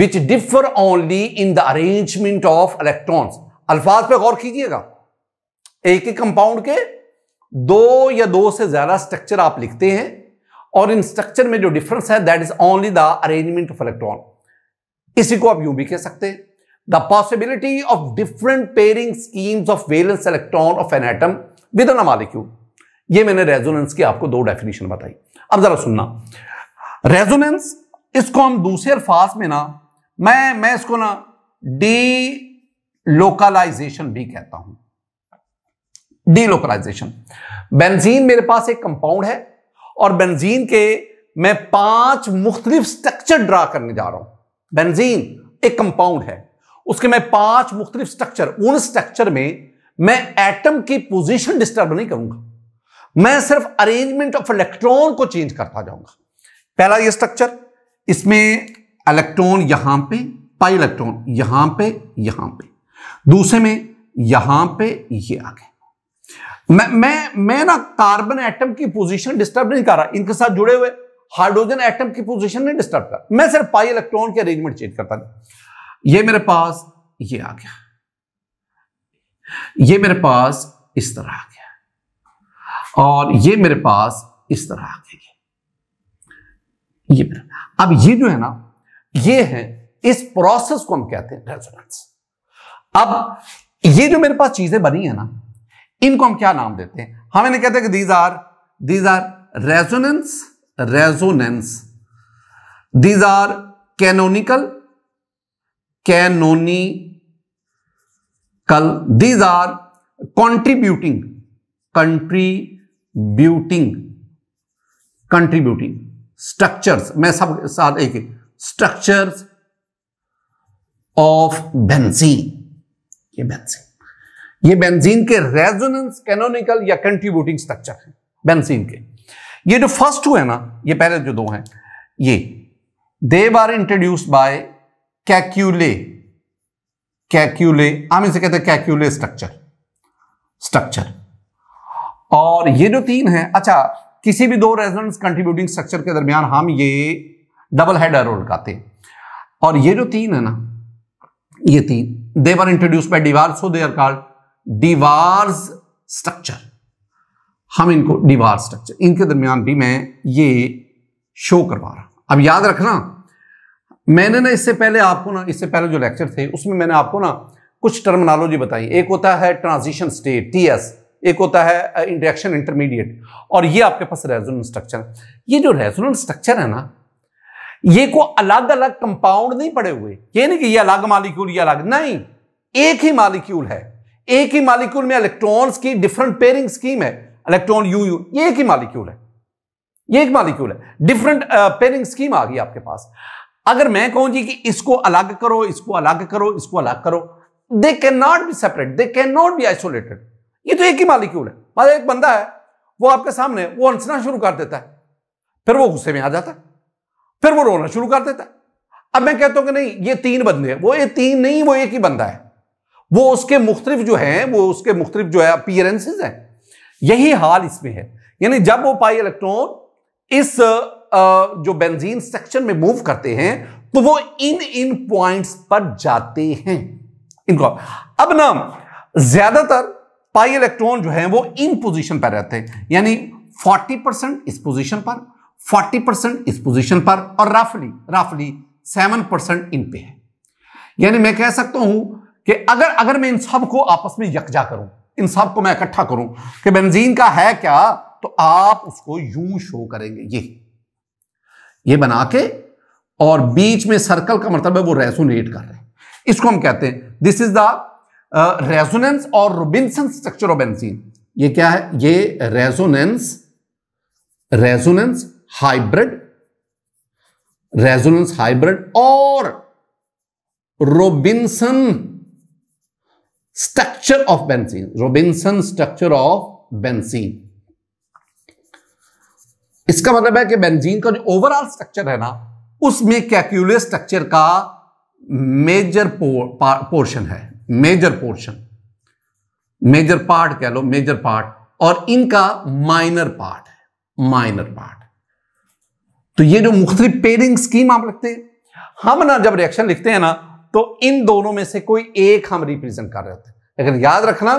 S1: which differ only in the arrangement of electrons. alfaz pe gaur kijiyega ek hi compound ke दो या दो से ज्यादा structure आप लिखते हैं और इन structure में जो डिफरेंस है that is only the arrangement of electron इसी को आप यू भी कह सकते हैं the possibility of different pairing schemes of valence electron of an atom with an molecule ये मैंने रेजोनेंस की आपको दो डेफिनेशन बताई अब जरा सुनना रेजोनेंस इसको हम दूसरे अल्फाज में ना मैं मैं इसको ना डी लोकलाइजेशन भी कहता हूं डी लोकलाइजेशन बेंजीन मेरे पास एक कंपाउंड है और बेंजीन के मैं पांच मुख्तलिफ स्ट्रक्चर ड्रा करने जा रहा हूं बेंजीन एक कंपाउंड है उसके मैं पांच मुख्तलिफ स्ट्रक्चर उन स्ट्रक्चर में मैं एटम की पोजिशन डिस्टर्ब नहीं करूंगा मैं सिर्फ अरेंजमेंट ऑफ इलेक्ट्रॉन को चेंज करता जाऊंगा पहला ये स्ट्रक्चर इसमें इलेक्ट्रॉन यहां पे पाई इलेक्ट्रॉन यहां पे यहां पे दूसरे में यहां पे ये आ गए मैं मैं मैं ना कार्बन एटम की पोजीशन डिस्टर्ब नहीं कर रहा इनके साथ जुड़े हुए हाइड्रोजन एटम की पोजीशन नहीं डिस्टर्ब कर मैं सिर्फ पाई इलेक्ट्रॉन के अरेंजमेंट चेंज करता था ये मेरे पास ये आ गया ये मेरे पास इस तरह आ गया और ये मेरे पास इस तरह आ गया ये मेरे अब ये जो है ना ये है इस प्रोसेस को हम कहते हैं रेजोनेंस अब ये जो मेरे पास चीजें बनी है ना इनको हम क्या नाम देते हैं हम इन्हें कहते हैं कि these are these are resonance resonance these are canonical कल these are contributing contributing contributing structures मैं सब साथ एक स्ट्रक्चर्स ऑफ बेंसी ये बेंसी ये बेंजीन के रेजोनेंस कैनोनिकल या कंट्रीब्यूटिंग स्ट्रक्चर है बेंजीन के ये जो फर्स्ट हुए ना ये पहले जो दो हैं ये दे बार इंट्रोड्यूस्ड बाय कैक्यूले कैक्यूले हम इसे कहते हैं कैक्यूले स्ट्रक्चर स्ट्रक्चर और ये जो तीन है अच्छा किसी भी दो रेजोनेंस कंट्रीब्यूटिंग स्ट्रक्चर के दरमियान हम ये डबल हेड एरो लगाते हैं और ये जो तीन है ना ये तीन they were introduce by Dewar so they are called Dewar's structure हम इनको डिवार स्ट्रक्चर इनके दरमियान भी मैं ये शो करवा रहा अब याद रखना मैंने ना इससे पहले आपको ना इससे पहले जो लेक्चर थे उसमें मैंने आपको ना कुछ टर्मिनोलॉजी बताई एक होता है ट्रांजिशन स्टेट टीएस एक होता है इंडक्शन इंटरमीडिएट और ये आपके पास रेजोनेंस स्ट्रक्चर ये जो रेजोनेंस स्ट्रक्चर है ना ये को अलग अलग कंपाउंड नहीं पड़े हुए ये नहीं कि ये अलग मालिक्यूल ये अलग नहीं एक ही मालिक्यूल है एक ही मालिक्यूल में इलेक्ट्रॉन्स की डिफरेंट पेयरिंग स्कीम है इलेक्ट्रॉन यू यू ये एक ही मालिक्यूल है ये एक मालिक्यूल है डिफरेंट पेयरिंग स्कीम आ गई आपके पास अगर मैं कहूं जी कि इसको अलग करो इसको अलग करो इसको अलग करो they cannot be separate they cannot be isolated ये तो एक ही मालिक्यूल है मतलब एक बंदा है वो आपके सामने वो हंसना शुरू कर देता है फिर वो गुस्से में आ जाता है फिर वो रोना शुरू कर देता है अब मैं कहता हूं कि नहीं ये तीन बंदे हैं वो ये तीन नहीं वो एक ही बंदा है वो उसके मुख्तलिफ जो हैं वो उसके मुख्तलिफ जो है अपियरेंसेज हैं यही हाल इसमें है यानी जब वो पाई इलेक्ट्रॉन इस जो बेंजीन सेक्शन में मूव करते हैं तो वो इन इन पॉइंट्स पर जाते हैं इनको अब ना ज्यादातर पाई इलेक्ट्रॉन जो है वो इन पोजीशन पर रहते हैं यानी 40 परसेंट इस पोजीशन पर 40 परसेंट इस पोजीशन पर और राफली राफली 7 परसेंट इन पे है यानी मैं कह सकता हूं कि अगर अगर मैं इन सब को आपस में यकजा करूं इन सब को मैं इकट्ठा करूं कि बेंजीन का है क्या तो आप उसको यूं शो करेंगे ये ये बना के और बीच में सर्कल का मतलब है वो रेजोनेट कर रहे हैं इसको हम कहते हैं दिस इज द रेजोनेंस और रोबिंसन स्ट्रक्चर ऑफ बेंजीन ये क्या है ये resonance resonance hybrid resonance hybrid और Robinson structure of benzene Robinson structure of benzene इसका मतलब है कि बेंजीन का जो ओवरऑल स्ट्रक्चर है ना उसमें कैक्यूलर स्ट्रक्चर का मेजर पोर्शन है मेजर पोर्शन मेजर पार्ट कह लो मेजर पार्ट और इनका माइनर पार्ट है माइनर पार्ट तो ये जो मुख्तलिफ पेरिंग स्कीम आप लिखते हैं हम ना जब रिएक्शन लिखते हैं ना तो इन दोनों में से कोई एक हम रिप्रेजेंट कर रहे थे लेकिन याद रखना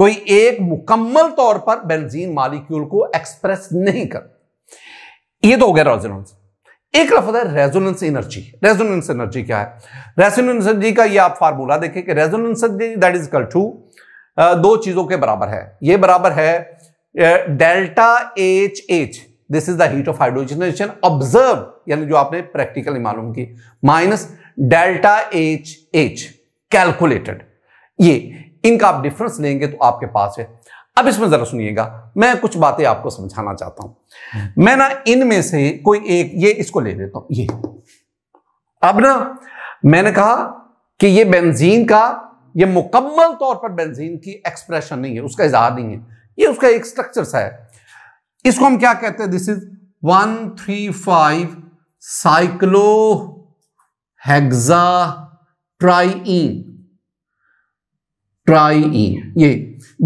S1: कोई एक मुकम्मल तौर पर बेंजीन मालिक्यूल को एक्सप्रेस नहीं कर ये तो हो गया रेजोनेंस एक लफज है रेजोनेंस एनर्जी रेजोनेंस एनर्जी क्या है रेजोनेंस एनर्जी का ये आप फार्मूला देखें कि resonance energy that is equal to दो चीजों के बराबर है ये बराबर है delta H H this is the heat of hydrogenation observe यानी जो आपने प्रैक्टिकली मालूम की minus delta H H calculated ये इनका आप डिफरेंस लेंगे तो आपके पास है अब इसमें जरा सुनिएगा मैं कुछ बातें आपको समझाना चाहता हूं मैं ना इनमें से कोई एक ये इसको ले लेता हूं ये अब ना मैंने कहा कि ये बेंजीन का ये मुकम्मल तौर पर बेंजीन की एक्सप्रेशन नहीं है उसका इजहार नहीं है ये उसका एक स्ट्रक्चर सा है इसको हम क्या कहते हैं this is one three five cyclohexatriene triene ये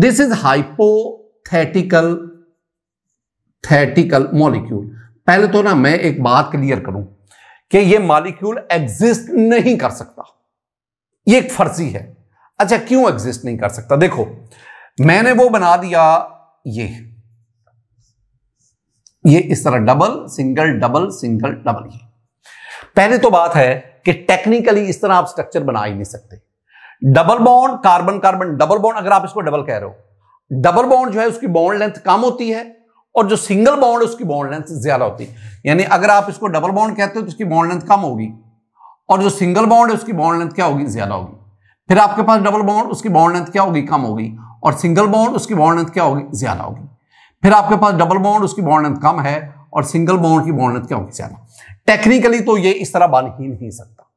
S1: दिस इज हाइपोथेटिकल थेटिकल मॉलिक्यूल पहले तो ना मैं एक बात क्लियर करूं कि ये मॉलिक्यूल एग्जिस्ट नहीं कर सकता ये एक फर्जी है अच्छा क्यों एग्जिस्ट नहीं कर सकता देखो मैंने वो बना दिया ये ये इस तरह double single double single double ये पहले तो बात है कि टेक्निकली इस तरह आप स्ट्रक्चर बना ही नहीं सकते double bond carbon carbon double bond अगर आप इसको डबल कह रहे हो डबल बॉन्ड जो है उसकी बॉन्ड लेंथ कम होती है और जो सिंगल बॉन्ड उसकी बॉन्ड लेंथ ज्यादा होती है यानी अगर आप इसको डबल बॉन्ड कहते हो तो उसकी बॉन्ड लेंथ कम होगी और जो सिंगल बॉन्ड है उसकी बॉन्ड लेंथ क्या होगी ज्यादा होगी फिर आपके पास डबल बॉन्ड उसकी बॉन्ड लेंथ क्या होगी कम होगी और सिंगल बॉन्ड उसकी बॉन्ड लेंथ क्या होगी ज्यादा होगी फिर आपके पास डबल बॉन्ड उसकी बॉन्ड लेंथ कम है और सिंगल बॉन्ड की बॉन्ड लेंथ क्या होगी ज्यादा टेक्निकली तो ये इस तरह बन ही नहीं सकता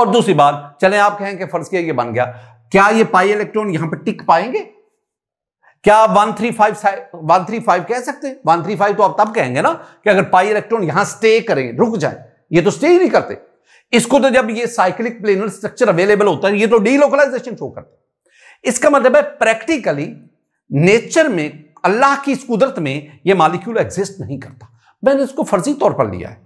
S1: और दूसरी बात चले आप कहें कि फर्ज किया ये बन गया क्या ये पाई इलेक्ट्रॉन यहां पर टिक पाएंगे क्या one three five one three five कह सकते हैं वन थ्री फाइव तो आप तब कहेंगे ना कि अगर पाई इलेक्ट्रॉन यहां स्टे करें रुक जाए ये तो स्टे ही नहीं करते इसको तो जब ये साइक्लिक प्लेनर स्ट्रक्चर अवेलेबल होता है ये तो डीलोकलाइजेशन शो करते हैं इसका मतलब है प्रैक्टिकली नेचर में अल्लाह की इस कुदरत में ये मालिक्यूल एग्जिस्ट नहीं करता मैंने इसको फर्जी तौर पर लिया है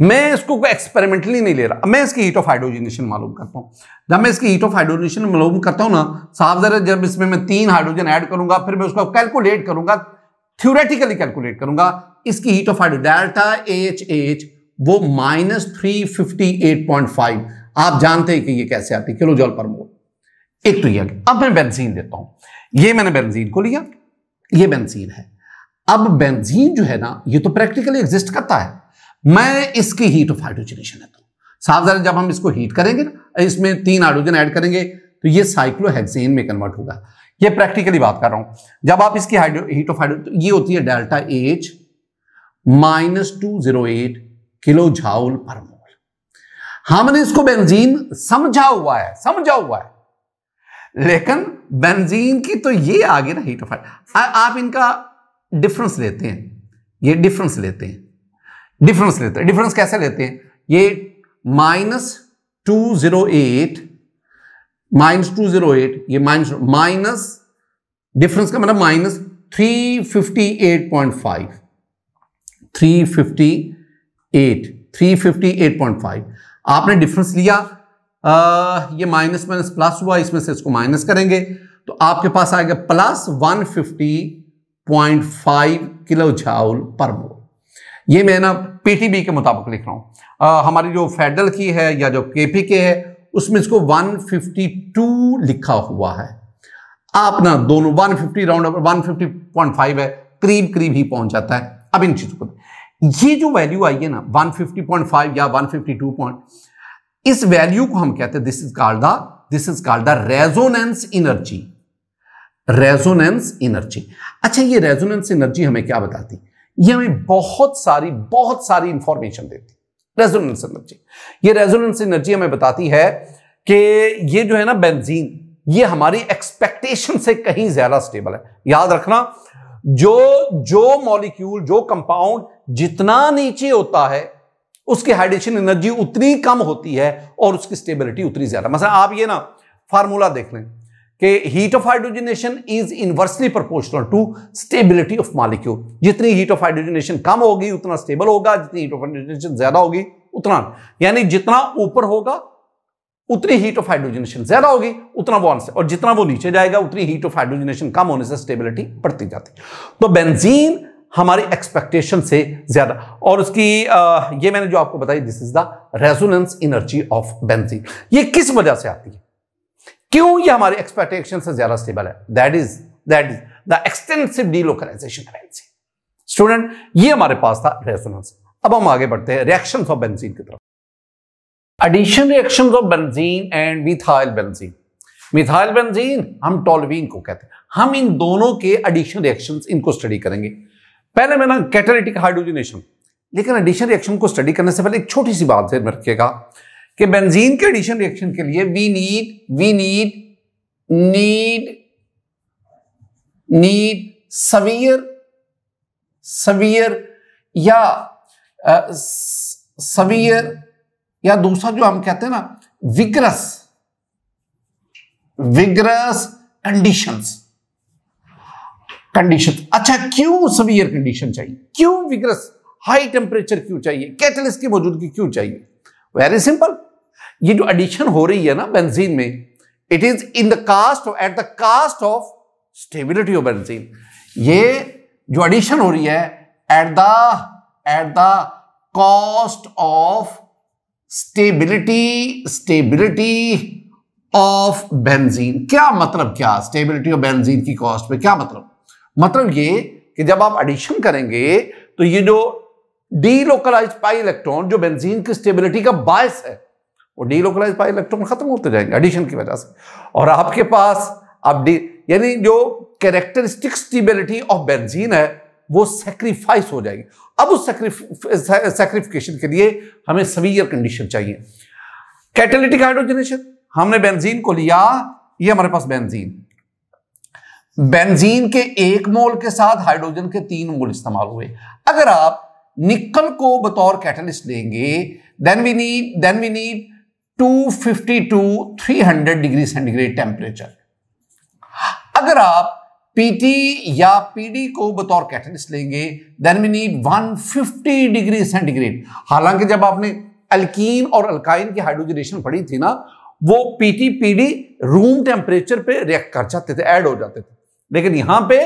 S1: मैं इसको कोई एक्सपेरिमेंटली नहीं ले रहा मैं इसकी हीट ऑफ हाइड्रोजनेशन मालूम करता हूँ जब मैं इसकी हीट ऑफ हाइड्रोजनेशन मालूम करता हूँ ना साफ जरा जब इसमें मैं तीन हाइड्रोजन ऐड करूंगा फिर मैं उसको कैलकुलेट करूंगा थ्योरेटिकली कैलकुलेट करूंगा इसकी heat of hydro delta H H वो minus three fifty eight point five आप जानते हैं कि ये कैसे आती है किलो जॉल पर मोल एक तो ये अब मैं बेंजीन देता हूं ये मैंने बेंजीन को लिया ये बेंजीन है अब बेंजीन जो है ना ये तो प्रैक्टिकली एग्जिस्ट करता है मैं इसकी हीट ऑफ हाइड्रोजनेशन लेता हूँ साफ जरा जब हम इसको हीट करेंगे ना इसमें तीन हाइड्रोजन ऐड करेंगे तो ये साइक्लोहेक्सेन में कन्वर्ट होगा ये प्रैक्टिकली बात कर रहा हूं जब आप इसकी हाइड्रो हीट ऑफ हाइड्रो तो ये होती है delta H minus two zero eight kilojoule per mole हमने इसको बेंजीन समझा हुआ है समझा हुआ है लेकिन बेंजीन की तो ये आगे ना हीट ऑफ हाइड्रो आप इनका डिफरेंस लेते हैं ये डिफरेंस लेते हैं डिफरेंस लेते हैं डिफरेंस कैसे लेते हैं ये minus two zero eight minus two zero eight ये माइनस माइनस डिफरेंस का मतलब minus three fifty eight point five three fifty eight three fifty eight point five आपने डिफरेंस लिया आ, ये माइनस माइनस प्लस हुआ इसमें से इसको माइनस करेंगे तो आपके पास आएगा plus one fifty point five kilojoule per mole ये मैं ना पीटीबी के मुताबिक लिख रहा हूँ हमारी जो फेडरल की है या जो केपी के है उसमें इसको 152 लिखा हुआ है आप ना दोनों 150 राउंड वन फिफ्टी है करीब करीब ही पहुंच जाता है अब इन चीजों को ये जो वैल्यू आई है ना 150.5 या 152 पॉइंट इस वैल्यू को हम कहते हैं this is called the this is called the resonance energy resonance energy अच्छा ये रेजोनेंस एनर्जी हमें क्या बताती है ये हमें बहुत सारी बहुत सारी इंफॉर्मेशन देती है रेजोनेंस एनर्जी ये रेजोनेंस एनर्जी हमें बताती है कि ये जो है ना बेंजीन ये हमारी एक्सपेक्टेशन से कहीं ज्यादा स्टेबल है याद रखना जो जो मॉलिक्यूल जो कंपाउंड जितना नीचे होता है उसकी हाइड्रेशन एनर्जी उतनी कम होती है और उसकी स्टेबिलिटी उतनी ज्यादा मतलब आप ये ना फार्मूला देख लें कि heat of hydrogenation is inversely proportional to stability of molecule जितनी हीट ऑफ हाइड्रोजनेशन कम होगी उतना स्टेबल होगा जितनी हीट ऑफ हाइड्रोजनेशन ज्यादा होगी उतना यानी जितना ऊपर होगा उतनी हीट ऑफ हाइड्रोजनेशन ज्यादा होगी उतना वो और जितना वो नीचे जाएगा उतनी हीट ऑफ हाइड्रोजनेशन कम होने से स्टेबिलिटी बढ़ती जाती तो बेंजीन हमारी एक्सपेक्टेशन से ज्यादा और उसकी आ, ये मैंने जो आपको बताई this is the resonance energy of benzene ये किस वजह से आती है क्यों ये हमारे एक्सपेक्टेशन से ज्यादा स्टेबल है that is that is the extensive delocalisation करेंसी स्टूडेंट ये हमारे पास था रेजोनेंस अब हम आगे बढ़ते हैं रिएक्शन ऑफ बेंजीन की तरफ addition reaction of benzene and methyl benzene methyl benzene हम टॉलवीन को कहते हैं हम इन दोनों के एडिशन रिएक्शन इनको स्टडी करेंगे पहले मैंने ना कैटेलिटिक हाइड्रोजनेशन लेकिन एडिशन रिएक्शन को स्टडी करने से पहले एक छोटी सी बात रखिएगा कि बेंजीन के एडिशन रिएक्शन के लिए we need we need need need severe severe या सवियर या दूसरा जो हम कहते हैं ना विग्रस विग्रस कंडीशंस कंडीशन अच्छा क्यों सवियर कंडीशन चाहिए क्यों विग्रस हाई टेम्परेचर क्यों चाहिए कैटलिस्ट की मौजूदगी क्यों चाहिए वेरी सिंपल ये जो एडिशन हो रही है ना बेंजीन में it is in the cost at the cost of stability of benzene ये जो एडिशन हो रही है at the at the cost of stability stability of benzene क्या मतलब क्या स्टेबिलिटी ऑफ बेंजीन की कॉस्ट में क्या मतलब मतलब ये कि जब आप एडिशन करेंगे तो ये जो डीलोकलाइज पाई इलेक्ट्रॉन जो बेंजीन की स्टेबिलिटी का बायस है वो डीलोकलाइज पाई इलेक्ट्रॉन खत्म होते जाएंगे एडिशन की वजह से और आपके पास अब डी यानी जो कैरेक्टरिस्टिक स्टेबिलिटी ऑफ बेंजीन है वो सेक्रीफाइस हो जाएगी अब उस सेक्रीफिकेशन के लिए हमें सवियर कंडीशन चाहिए कैटेलिटिक हाइड्रोजनेशन हमने बेंजीन को लिया ये हमारे पास बेंजीन बेंजीन के एक मोल के साथ हाइड्रोजन के तीन मोल इस्तेमाल हुए अगर आप निकल को बतौर कैटलिस्ट लेंगे then we need then we need 250 to 300 degree centigrade temperature अगर आप पीटी या पीडी को बतौर कैटलिस्ट लेंगे then we need 150 degree centigrade हालांकि जब आपने अल्कीन और अल्काइन की हाइड्रोजनेशन पढ़ी थी ना वो पीटी पीडी रूम टेम्परेचर पे रिएक्ट कर जाते थे ऐड हो जाते थे लेकिन यहां पे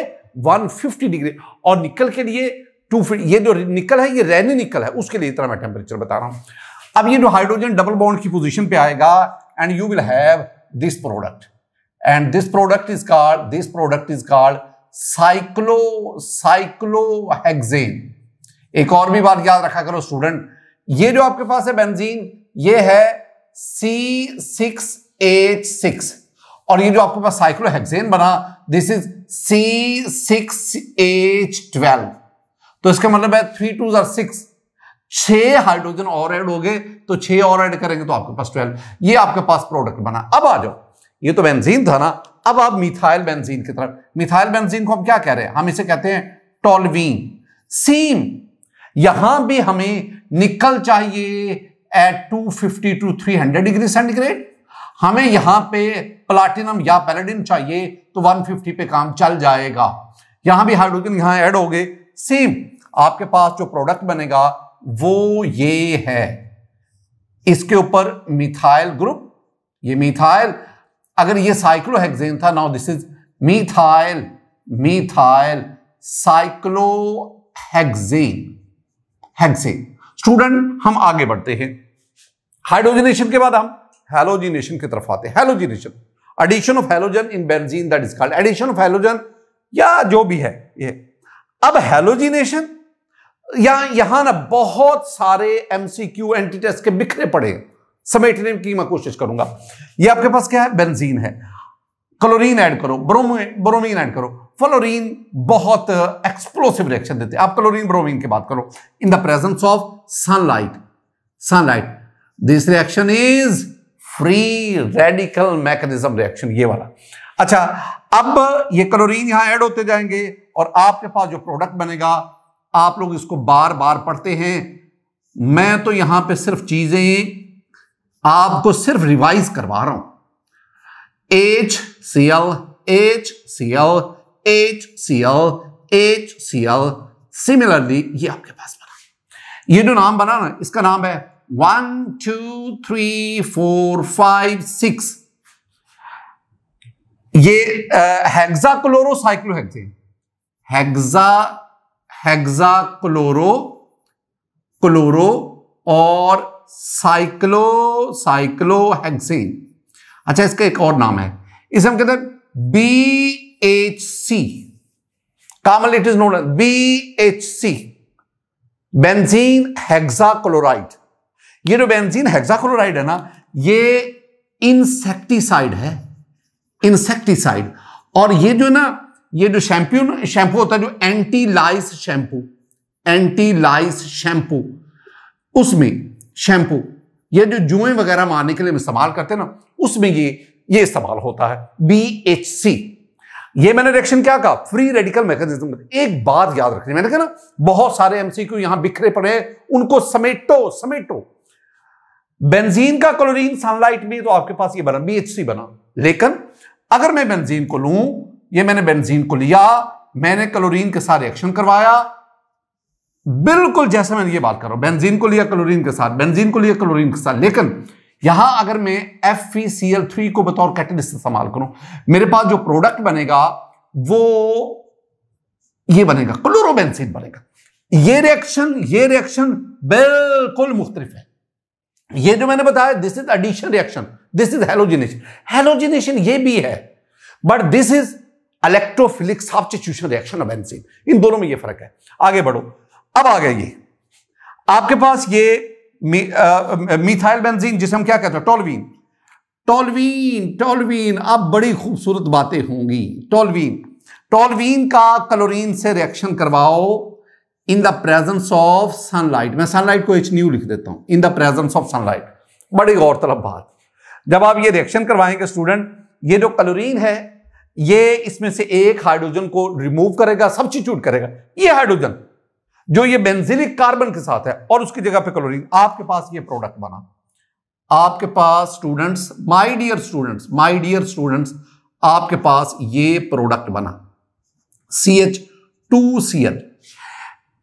S1: 150 डिग्री और निकल के लिए टू ये जो निकल है ये रैनी निकल है उसके लिए इतना मैं टेम्परेचर बता रहा हूँ अब ये जो हाइड्रोजन डबल बॉन्ड की पोजिशन पे आएगा and you will have this product and this product is called this product is called cyclo cyclohexane एक और भी बात याद रखा करो स्टूडेंट ये जो आपके पास है बेंजीन ये है सी सिक्स एच सिक्स और ये जो आपके पास साइक्लोहेक्सेन बना this is C six H twelve तो इसका मतलब है थ्री टू जर सिक्स छह हाइड्रोजन और ऐड हो गए तो छह और ऐड करेंगे तो आपके पास ट्वेल्व ये आपके पास प्रोडक्ट बना अब आ जाओ ये तो बेंजीन था ना अब आप मिथाइल बेंजीन की तरफ मिथाइल बेंजीन को हम क्या कह रहे हैं हम इसे कहते हैं टोलवीन सीम यहां भी हमें निकल चाहिए at two fifty to 300 degree centigrade हमें यहां पे प्लाटिनम या पैलेडिन चाहिए तो 150 पे काम चल जाएगा यहां भी हाइड्रोजन यहां ऐड हो गए सेम आपके पास जो प्रोडक्ट बनेगा वो ये है इसके ऊपर मिथाइल ग्रुप ये मिथाइल अगर ये साइक्लोहेक्सेन था now this is methyl methyl cyclohexane hexane student हम आगे बढ़ते हैं हाइड्रोजनेशन के बाद हम हेलोजिनेशन की तरफ आते हैं halogenation addition of halogen in benzene that is called addition of halogen या जो भी है ये अब हेलोजिनेशन यहां यहां ना बहुत सारे एमसीक्यू एंटी टेस्ट के बिखरे पड़े समेटने की मैं कोशिश करूंगा ये आपके पास क्या है बेंजीन है क्लोरीन ऐड करो ब्रोमीन ऐड करो फ्लोरीन बहुत एक्सप्लोसिव रिएक्शन देते हैं आप क्लोरीन ब्रोमीन की बात करो in the presence of sunlight sunlight this reaction is free radical mechanism reaction ये वाला अच्छा अब ये क्लोरीन यहां ऐड होते जाएंगे और आपके पास जो प्रोडक्ट बनेगा आप लोग इसको बार बार पढ़ते हैं मैं तो यहां पे सिर्फ चीजें आपको सिर्फ रिवाइज करवा रहा हूं H C L H C L H C L H C L similarly ये आपके पास बना ये जो नाम बना ना इसका नाम है one two three four five six ये hexachlorocyclohexane hexa hexa chloro chloro और साइक्लो साइक्लो हेक्सेन अच्छा इसका एक और नाम है इसे हम कहते हैं B H C common it is known B H C benzene hexa chloride ये जो बेंजीन हेक्सा क्लोराइड है ना ये इंसेक्टिसाइड है इंसेक्टिसाइड और ये जो ना ये जो शैंपू शैंपू होता है जो anti lice shampoo anti lice shampoo उसमें शैंपू ये जो जुए वगैरह मारने के लिए इस्तेमाल करते हैं ना उसमें ये ये इस्तेमाल होता है बी एच सी ये मैंने रिएक्शन क्या कहा फ्री रेडिकल मैकेनिज्म एक बात याद रखनी मैंने कहा ना बहुत सारे एमसीक्यू यहां बिखरे पड़े हैं उनको समेटो समेटो बेंजीन का क्लोरीन सनलाइट में तो आपके पास ये बना बी एच सी बना लेकिन अगर मैं बेंजीन को लूं ये मैंने बेंजीन को लिया मैंने क्लोरीन के साथ रिएक्शन करवाया बिल्कुल जैसे मैंने ये बात कर रहा हूं बेंजीन को लिया क्लोरीन के साथ बेंजीन को लिया क्लोरीन के साथ लेकिन यहां अगर मैं एफ थ्री e को बतौर कैटलिस्ट इस्तेमाल करूं मेरे पास जो प्रोडक्ट बनेगा वो ये बनेगा क्लोरोबेंसिन बनेगा ये रिएक्शन ये रिएक्शन बिल्कुल मुख्तलिफ है ये जो मैंने बताया this is addition reaction this is halogenation halogenation ये भी है but this is electrophilic substitution reaction of benzene इन दोनों में ये फर्क है आगे बढ़ो अब आ गए ये आपके पास ये मी, बेंजीन जिसे हम क्या कहते हैं टोलवीन टोलवीन टोलवीन अब बड़ी खूबसूरत बातें होंगी टोलवीन टोलवीन का क्लोरीन से रिएक्शन करवाओ in the presence of sunlight मैं सनलाइट को एच न्यू लिख देता हूं in the presence of sunlight बड़ी गौरतलब तलब बात जब आप ये रिएक्शन करवाएंगे स्टूडेंट ये जो क्लोरीन है ये इसमें से एक हाइड्रोजन को रिमूव करेगा सब्सिट्यूट करेगा ये हाइड्रोजन जो ये बेंजिलिक कार्बन के साथ है और उसकी जगह पे क्लोरीन आपके पास ये प्रोडक्ट बना आपके पास students my dear students my dear students आपके पास ये प्रोडक्ट बना C H two C L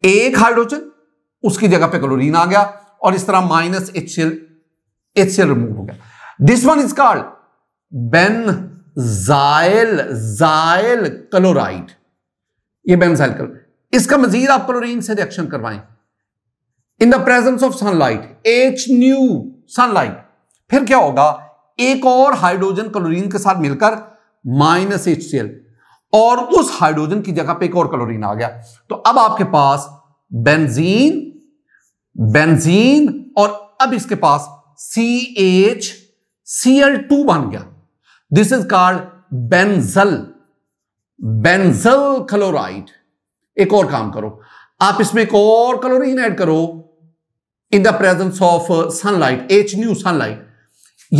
S1: एक हाइड्रोजन उसकी जगह पे क्लोरीन आ गया और इस तरह minus H C L H C L remove हो गया this one is called benzyl जायल क्लोराइड ये इसका मजीद आप क्लोरीन से रिएक्शन करवाएं in the presence of sunlight H nu sunlight फिर क्या होगा एक और हाइड्रोजन क्लोरीन के साथ मिलकर माइनस एच सी एल और उस हाइड्रोजन की जगह पे एक और क्लोरीन आ गया तो अब आपके पास बेंजीन बेंजीन और अब इसके पास C H C L two बन गया this is called benzal benzal chloride एक और काम करो आप इसमें एक और क्लोरीन ऐड करो in the presence of sunlight H nu sunlight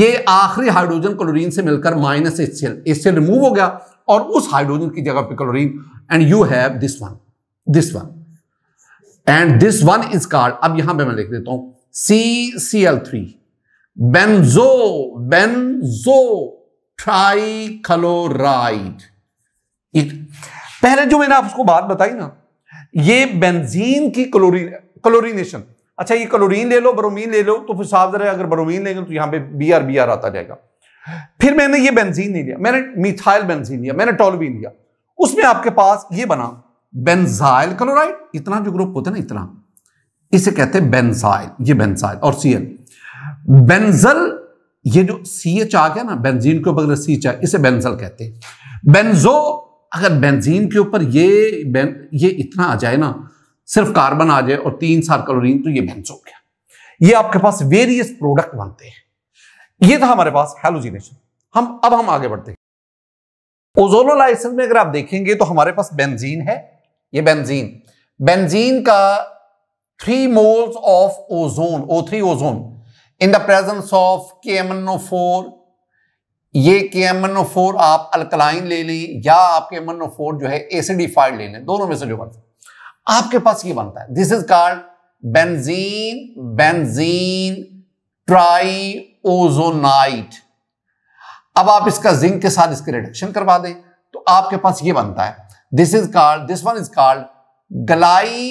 S1: ये आखिरी हाइड्रोजन क्लोरीन से मिलकर minus H C L H C L remove हो गया और उस हाइड्रोजन की जगह पे chlorine and you have this one this one and this one is called अब यहां पे मैं लिख देता हूं C C L three benzo benzo trichloride पहले जो मैंने आपको बात बताई ना ये बेंजीन की क्लोरी क्लोरीनेशन अच्छा ये क्लोरीन ले लो ब्रोमीन ले लो तो फिर साफ जरा अगर ब्रोमीन लेंगे तो यहां पे बी आर बी आर आता जाएगा फिर मैंने ये बेंजीन नहीं लिया मैंने मिथाइल बेंजीन लिया मैंने टोलवीन लिया उसमें आपके पास ये बना बेंजाइल क्लोराइड इतना जो ग्रुप होता है ना इतना इसे कहते हैं बेंजाइल ये बेंजाइल और सी बेंजल ये जो सी एच आ गया ना बेंजीन के ऊपर सी एच इसे बेंजल कहते हैं बेंजो अगर बेंजीन के ऊपर ये ये इतना आ जाए ना सिर्फ कार्बन आ जाए और तीन सार क्लोरीन तो ये बेंजो गया ये आपके पास वेरियस प्रोडक्ट बनते हैं ये था हमारे पास हेलोजिनेशन हम अब हम आगे बढ़ते हैं ओजोनोलाइसिस में अगर आप देखेंगे तो हमारे पास बेंजीन है ये बेंजीन बेंजीन का three moles of ozone O three ozone in the presence of K M N O four ये K M N O four आप अल्कलाइन ले लें या आप के एम एन ओ फोर जो है एसिडिफाइड ले लें दोनों में से जो बनता है आपके पास ये बनता है this is called benzene benzene triozonide अब आप इसका जिंक के साथ इसके रिडक्शन करवा दें तो आपके पास ये बनता है this is called this one is called 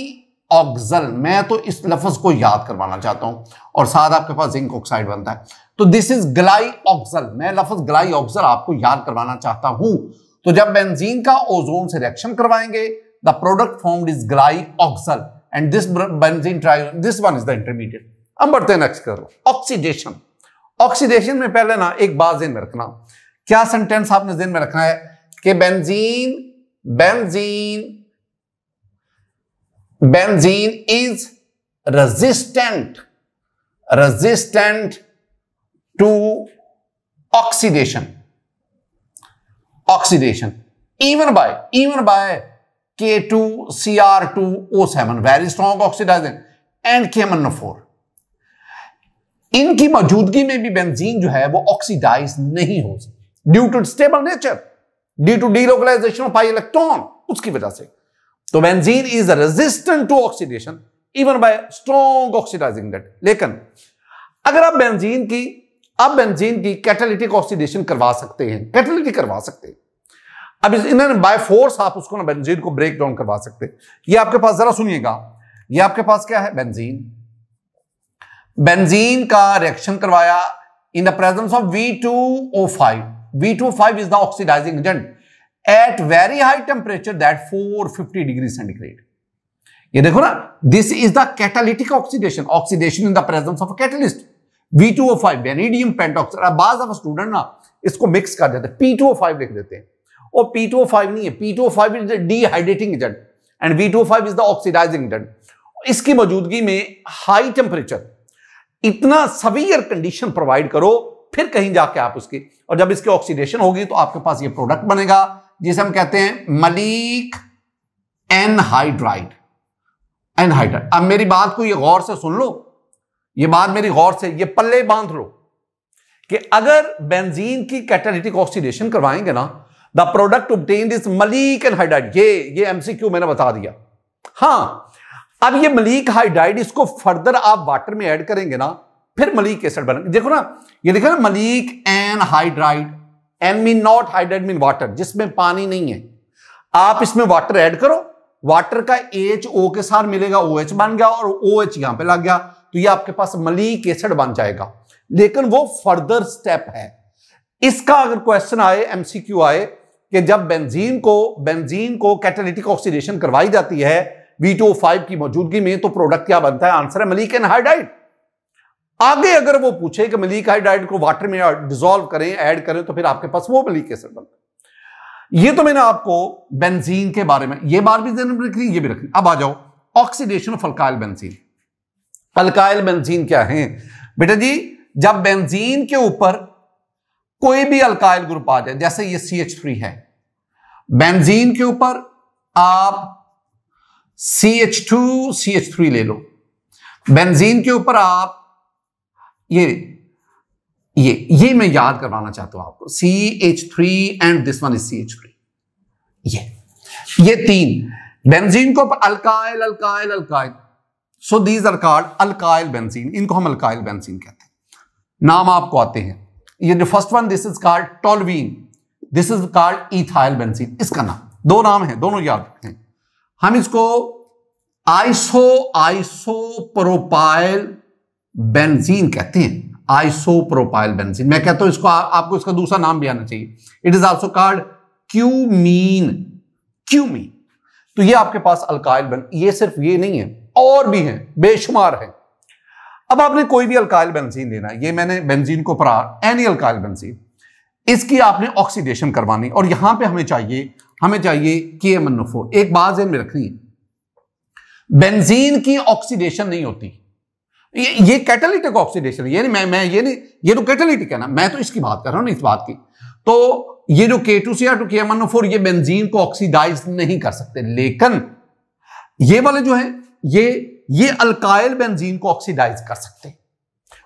S1: glyoxal मैं तो इस लफ्ज को याद करवाना चाहता हूं और साथ आपके पास जिंक ऑक्साइड बनता है तो दिस इज ग्लाई ऑक्सल मैं लफ्ज ग्लाई ऑक्सल आपको याद करवाना चाहता हूं तो जब बेंजीन का ओजोन से रिएक्शन करवाएंगे the product formed is glyoxal and this benzene tri this one is the intermediate अब बढ़ते हैं नेक्स्ट करो ऑक्सीडेशन ऑक्सीडेशन में पहले ना एक बात जिन में रखना क्या सेंटेंस आपने जिन में रखना है कि benzene benzene benzene is resistant resistant to oxidation oxidation even by even by K two C R two O seven very strong oxidising and K M N four इनकी मौजूदगी में भी बेंजीन जो है वो ऑक्सीडाइज नहीं हो सकती due to stable nature due to delocalisation of pi electron उसकी वजह से तो benzene is resistant to oxidation even by strong oxidising that लेकिन अगर आप बेंजीन की आप बेंजीन की कैटालिटिक ऑक्सीडेशन करवा सकते हैं कैटालिटिक करवा सकते हैं अब इन्होंने बाय फोर्स आप उसको ना बेंजीन को ब्रेक डाउन करवा सकते ये आपके पास जरा सुनिएगा ये आपके पास क्या है बेंजीन बेंजीन का रिएक्शन करवाया in the presence of V two O five V two five is the oxidising agent at very high temperature that 450 degree centigrade ये देखो ना this is the catalytic oxidation oxidation in the presence of catalyst two V2O5 vanadium pentoxide अब बाज of student ना इसको mix कर देते हैं फाइव लिख देते हैं और पी टू ओ फाइव नहीं है P two O five is the dehydrating agent and two O five is the oxidising agent इसकी मौजूदगी में हाई टेम्परेचर इतना सवियर कंडीशन प्रोवाइड करो फिर कहीं जाके आप उसकी और जब इसकी ऑक्सीडेशन होगी तो आपके पास ये प्रोडक्ट बनेगा जिसे हम कहते हैं मलिक एनहाइड्राइड एनहाइड्राइड अब मेरी बात को ये गौर से सुन लो ये बात मेरी गौर से ये पल्ले बांध लो कि अगर बेंजीन की कैटालिटिक ऑक्सीडेशन करवाएंगे ना the product obtain is maleic anhydride ये ये एमसीक्यू मैंने बता दिया हाँ अब ये मलिक हाइड्राइड इसको फर्दर आप वाटर में ऐड करेंगे ना फिर मलिक एसिड बनेंगे देखो ना ये देखो ना maleic anhydride hydride an mean not hydrate mean water जिसमें पानी नहीं है आप इसमें वाटर ऐड करो वाटर का एच ओ के साथ मिलेगा ओ एच बन गया और ओ एच यहां पर लग गया तो ये आपके पास मलिक एसिड बन जाएगा लेकिन वो फर्दर स्टेप है इसका अगर क्वेश्चन आए एमसीक्यू आए कि जब बेंजीन को बेंजीन को कैटेलिटिक ऑक्सीडेशन करवाई जाती है वी टू फाइव की मौजूदगी में तो प्रोडक्ट क्या बनता है आंसर है मलिक एनहाइड्राइड आगे अगर वो पूछे कि मलिक हाइड्राइड को वाटर में डिजोल्व करें ऐड करें तो फिर आपके पास वो मलिक एसिड बनता ये तो मैंने आपको बेंजीन के बारे में ये बार भी रख ली ये भी रख ली अब आ जाओ oxidation of alkyl benzene alkyl benzene क्या है बेटा जी जब बेंजीन के ऊपर कोई भी अल्काइल ग्रुप आ जाए जैसे ये सी एच थ्री है बेंजीन के ऊपर आप C H two C H three ले लो बेंजीन के ऊपर आप ये ये ये मैं याद करवाना चाहता हूं आपको C H three and this one is C H three ये ये तीन बेंजीन को alkyl alkyl alkyl so these are called alkyl benzene इनको हम अल्काइल बेंजीन कहते हैं नाम आपको आते हैं ये जो first one this is called toluene this is called ethyl benzene इसका नाम दो नाम है दोनों याद हैं हम इसको आइसो आइसो प्रोपाइल बेंजीन कहते हैं आइसोप्रोपाइल बेंजीन मैं कहता हूं इसको आ, आपको इसका दूसरा नाम भी आना चाहिए it is also called cumene cumene तो ये आपके पास अल्काइल बन ये सिर्फ ये नहीं है और भी हैं बेशुमार हैं अब आपने कोई भी अल्काइल बेंजीन लेना ये मैंने बेंजीन को पढ़ा एनी अल्काइल बेंजीन इसकी आपने ऑक्सीडेशन करवानी और यहां पे हमें चाहिए हमें चाहिए के एम एन एक बात जहन में रखनी है बेंजीन की ऑक्सीडेशन नहीं होती ये ये कैटालिटिक ऑक्सीडेशन ये नहीं मैं मैं ये नहीं ये तो कैटालिटिक है ना मैं तो इसकी बात कर रहा हूं ना इस बात की तो ये जो K two C R two K M four ये बेंजीन को ऑक्सीडाइज नहीं कर सकते लेकिन ये वाले जो है ये ये अल्काइल बेंजीन को ऑक्सीडाइज कर सकते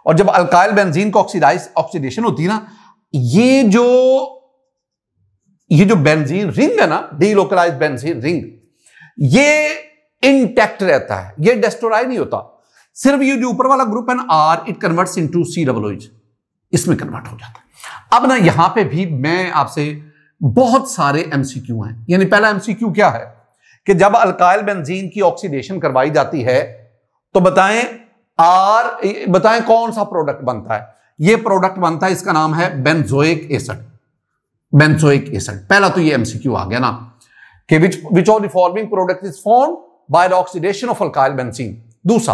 S1: और जब अल्काइल बेंजीन को ऑक्सीडाइज ऑक्सीडेशन होती है ना ये जो ये जो बेंजीन रिंग है ना डीलोकलाइज बेंजीन रिंग ये इंटैक्ट रहता है ये डेस्टोराइज नहीं होता सिर्फ ये जो ऊपर वाला ग्रुप है ना R it converts into C double इसमें कन्वर्ट हो जाता है अब ना यहां पे भी मैं आपसे बहुत सारे एमसीक्यू हैं यानी पहला एमसीक्यू क्या है कि जब अल्काइल बेंजीन की ऑक्सीडेशन करवाई जाती है तो बताएं आर बताएं कौन सा प्रोडक्ट बनता है यह प्रोडक्ट बनता है इसका नाम है बेंजोइक एसड बेंजोइक एसड पहला तो ये एमसीक्यू आ गया ना कि which which of the forming product is form by the oxidation of alkyl benzene दूसरा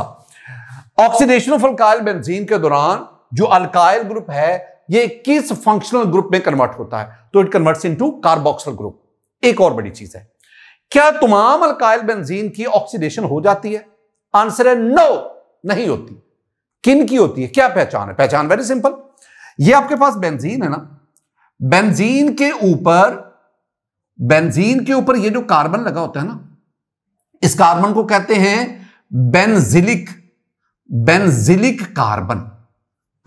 S1: ऑक्सीडेशन ऑफ अल्काइल बेंजीन के दौरान जो अल्काइल ग्रुप है ये किस फंक्शनल ग्रुप में कन्वर्ट होता है तो it converts into carboxyl group एक और बड़ी चीज है क्या तमाम अल्काइल बेंजीन की ऑक्सीडेशन हो जाती है आंसर है नो नहीं होती किन की होती है क्या पहचान है पहचान वेरी सिंपल ये आपके पास बेंजीन है ना बेंजीन के ऊपर बेंजीन के ऊपर ये जो कार्बन लगा होता है ना इस कार्बन को कहते हैं बेंजिलिक बेंजिलिक कार्बन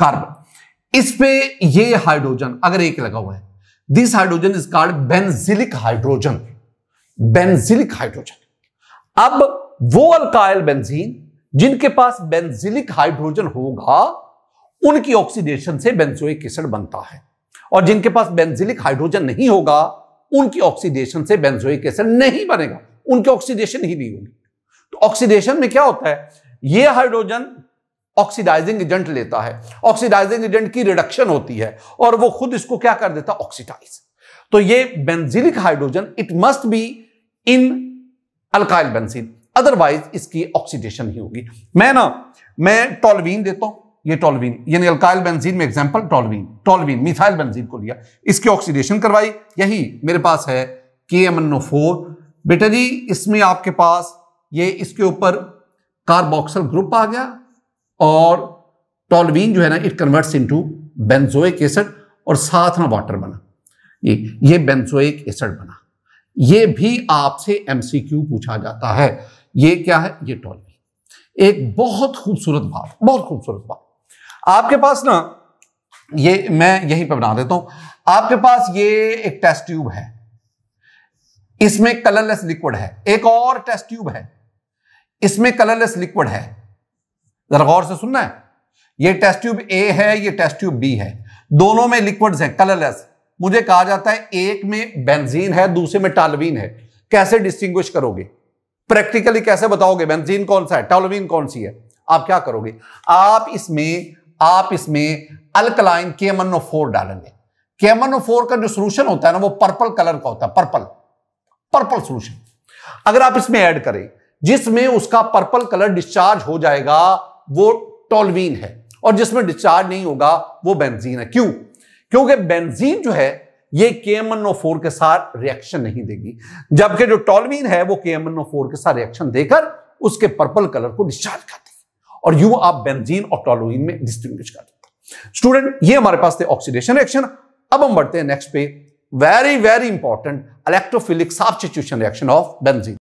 S1: कार्बन इस पे ये हाइड्रोजन अगर एक लगा हुआ है this hydrogen is called benzylic hydrogen benzylic hydrogen अब वो अल्काइल बेंजीन जिनके पास बेंजिलिक हाइड्रोजन होगा उनकी ऑक्सीडेशन से बेंजोइक एसिड बनता है और जिनके पास बेंजिलिक हाइड्रोजन नहीं होगा उनकी ऑक्सीडेशन से बेंजोइक एसिड नहीं बनेगा उनकी ऑक्सीडेशन ही नहीं होगी तो ऑक्सीडेशन में क्या होता है ये हाइड्रोजन ऑक्सीडाइजिंग एजेंट लेता है ऑक्सीडाइजिंग एजेंट की रिडक्शन होती है और वो खुद इसको क्या कर देता ऑक्सीडाइज तो ये benzylic hydrogen it must be in alkyl benzene otherwise इसकी ऑक्सीडेशन ही होगी मैं ना मैं टोलवीन देता हूं ये टोलवीन यानी अल्काइल बेंजीन में example toluene toluene methyl benzene को लिया इसकी ऑक्सीडेशन करवाई यही मेरे पास है के एम एन ओ फोर बेटा जी इसमें आपके पास ये इसके ऊपर कार्बोक्सल ग्रुप आ गया और टॉलवीन जो है ना it converts into benzoic acid और साथ में वाटर बना ये ये बेंजोइक एसिड बना ये भी आपसे एमसीक्यू पूछा जाता है ये क्या है ये टॉलवीन एक बहुत खूबसूरत बात बहुत खूबसूरत बात आपके पास ना ये मैं यहीं पर बना देता हूं आपके पास ये एक टेस्ट ट्यूब है इसमें कलरलेस लिक्विड है एक और टेस्ट ट्यूब है इसमें कलरलेस लिक्विड है जरा गौर से सुनना है ये टेस्ट ट्यूब ए है ये टेस्ट ट्यूब बी है दोनों में लिक्विड्स हैं कलरलेस मुझे कहा जाता है एक में बेंजीन है दूसरे में टालवीन है कैसे डिस्टिंग्विश करोगे प्रैक्टिकली कैसे बताओगे बेंजीन कौन सा है टालवीन कौन सी है आप क्या करोगे आप इसमें आप इसमें अल्कलाइन केमनो फोर डालेंगे केमनो फोर का जो सोल्यूशन होता है ना वो पर्पल कलर का होता है पर्पल पर्पल सोल्यूशन अगर आप इसमें ऐड करें जिसमें उसका पर्पल कलर डिस्चार्ज हो जाएगा वो टोलवीन है और जिसमें डिस्चार्ज नहीं होगा वो बेंजीन है क्यों क्योंकि बेंजीन जो है ये के फोर के साथ रिएक्शन नहीं देगी जबकि जो टोलवीन है वो के फोर के साथ रिएक्शन देकर उसके पर्पल कलर को डिस्चार्ज कर देगी और यू आप बेंजीन और टोलवीन में डिस्टिंग कर देते स्टूडेंट ये हमारे पास थे ऑक्सीडेशन रिएक्शन अब हम बढ़ते हैं नेक्स्ट पे very very important electrophilic substitution reaction of benzene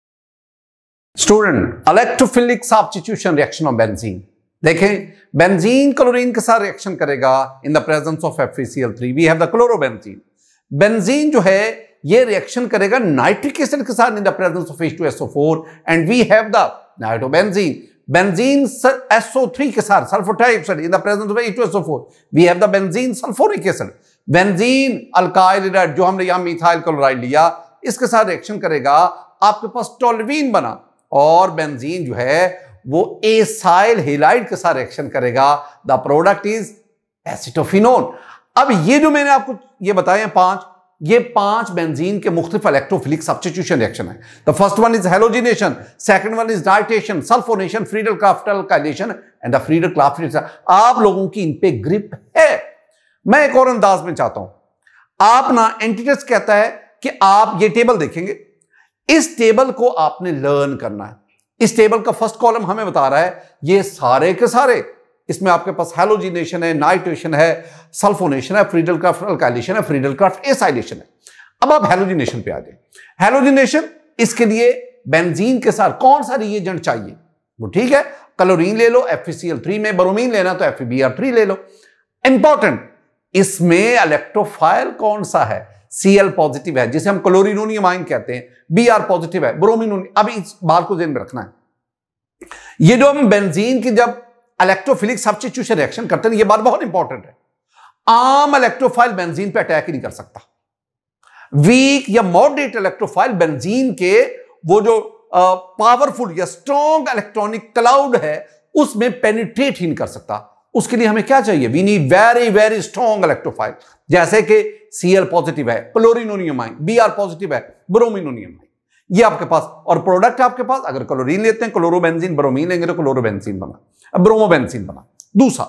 S1: student electrophilic substitution reaction of benzene देखें बेंजीन क्लोरीन के साथ रिएक्शन करेगा in the presence of FeCl3 we have the chlorobenzene benzene जो है ये रिएक्शन करेगा नाइट्रिक एसिड के साथ in the presence of H2SO4 and we have the nitrobenzene benzene SO3 के साथ sulphur dioxide in the presence of H2SO4 we have the benzene sulphuric acid benzene alkyl जो हमने यहां मिथाइल क्लोराइड लिया इसके साथ रिएक्शन करेगा आपके पास टोलवीन बना और बेंजीन जो है वो एसाइल हेलाइड के साथ रिएक्शन करेगा द प्रोडक्ट इज एसिटोफिनोन अब ये जो मैंने आपको ये बताया पांच ये पांच बेंजीन के मुख्तफ इलेक्ट्रोफिलिक सब्सटीट्यूशन रिएक्शन है the first one is halogenation second one is nitration sulphonation Friedel Crafts alkylation and the Friedel Crafts आप लोगों की इन पे ग्रिप है मैं एक और अंदाज में चाहता हूं आप ना एंटीटस कहता है कि आप ये टेबल देखेंगे इस टेबल को आपने लर्न करना है इस टेबल का फर्स्ट कॉलम हमें बता रहा है ये सारे के सारे इसमें आपके पास हेलोजिनेशन है नाइट्रेशन है सल्फोनेशन है फ्रीडल क्राफ्ट अल्काइलेशन है फ्रीडल क्राफ्ट एसाइलेशन है अब आप हेलोजिनेशन पे आ जाए हेलोजिनेशन इसके लिए बेंजीन के साथ कौन सा रिएजेंट चाहिए वो ठीक है कलोरीन ले लो एफ में बरोमीन लेना तो एफ ले लो इंपॉर्टेंट इसमें इलेक्ट्रोफाइल कौन सा है सी पॉजिटिव है जिसे हम क्लोरिनोनियम आयन कहते हैं बी आर पॉजिटिव है ब्रोमिनोनियम अब इस बात को जेन में रखना है ये जो हम बेंजीन की जब इलेक्ट्रोफिलिक सब्सटीट्यूशन रिएक्शन करते हैं ये बात बहुत इंपॉर्टेंट है आम इलेक्ट्रोफाइल बेंजीन पे अटैक ही नहीं कर सकता वीक या मॉडरेट इलेक्ट्रोफाइल बेंजीन के वो जो पावरफुल या स्ट्रॉन्ग इलेक्ट्रॉनिक क्लाउड है उसमें पेनिट्रेट ही नहीं कर सकता उसके लिए हमें क्या चाहिए we need very very strong electrophile जैसे कि सीएल पॉजिटिव है chloronium ion B R positive है ब्रोमिनोनियम आई ये आपके पास और प्रोडक्ट आपके पास अगर क्लोरीन लेते हैं क्लोरोबेंजीन ब्रोमीन लेंगे तो क्लोरोबेंजीन बना ब्रोमोबेंजीन बना दूसरा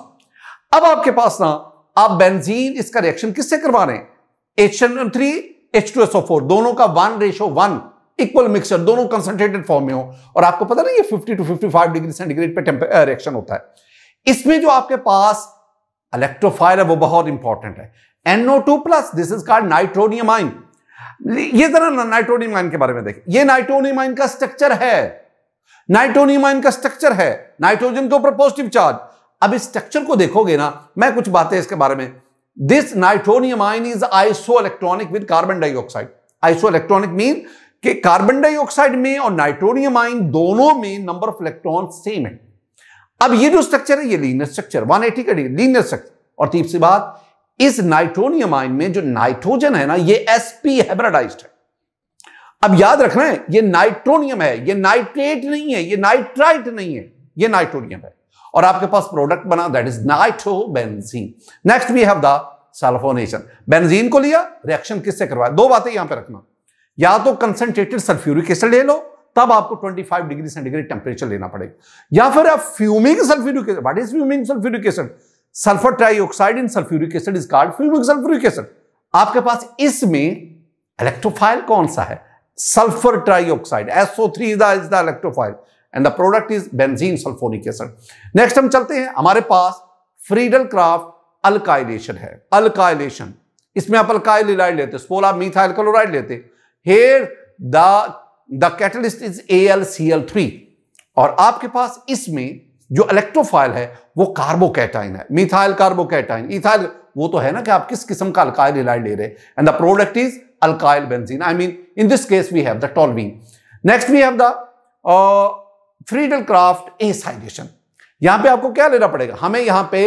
S1: अब आपके पास ना आप बेंजीन इसका रिएक्शन किससे करवा रहे हैं H three H two S O four दोनों का one ratio one equal mixture दोनों कंसंट्रेटेड फॉर्म में हो और आपको पता ना ये 50 टू 55 डिग्री सेंटीग्रेड पे रिएक्शन होता है इसमें जो आपके पास इलेक्ट्रोफायर है वो बहुत इंपॉर्टेंट है NO two plus this is called nitronium ion ये जरा नाइट्रोनियम आइन के बारे में देखें ये नाइट्रोनियम आइन का स्ट्रक्चर है नाइट्रोनियम आइन का स्ट्रक्चर है नाइट्रोजन के ऊपर पॉजिटिव चार्ज अब इस स्ट्रक्चर को देखोगे ना मैं कुछ बातें इसके बारे में this nitronium ion is isoelectronic with carbon dioxide isoelectronic mean कि कार्बन डाइऑक्साइड में और नाइट्रोनियम आइन दोनों में नंबर ऑफ इलेक्ट्रॉन सेम है अब ये जो स्ट्रक्चर है ये लीनियर स्ट्रक्चर 180 का डिग्री लीनियर स्ट्रक्चर और तीसरी बात इस नाइट्रोनियम आयन में जो नाइट्रोजन है ना ये एसपी हेब्राडाइज्ड है अब याद रखना है ये नाइट्रोनियम है ये नाइट्रेट नहीं है ये नाइट्राइट नहीं है ये नाइट्रोनियम है और आपके पास प्रोडक्ट बना that is nitrobenzene next we have the sulphonation benzene को लिया रिएक्शन किससे करवाया दो बातें यहां पर रखना या तो कंसेंट्रेटेड सल्फ्यूरिक एसिड ले लो तब आपको 25 डिग्री सेंटीग्रेड टेम्परेचर लेना पड़ेगा या फिर आप fuming sulphuric acid what is fuming sulphuric acid sulphur trioxide in sulphuric acid is called fuming sulphuric acid आपके पास इसमें इलेक्ट्रोफाइल कौन सा है sulphur trioxide S O three is the electrophile and the product is benzene sulphonic acid next हम चलते हैं हमारे पास फ्रीडल क्राफ्ट अल्काइलेशन है अल्काइलेशन इसमें आप अल्काइलाइड लेते स्पोला मीथाइल क्लोराइड लेते here the catalyst is A L L C three और आपके पास इसमें जो इलेक्ट्रोफाइल है वो कार्बोकैटाइन है मिथाइल कार्बोकैटाइन इथाइल वो तो है ना कि आप किस किस्म का अल्काइल इलाइल ले रहे हैं and the product is alkyl benzene I mean in this case we have the toluene next we have the Friedel Crafts acylation यहां पे आपको क्या लेना पड़ेगा हमें यहां पे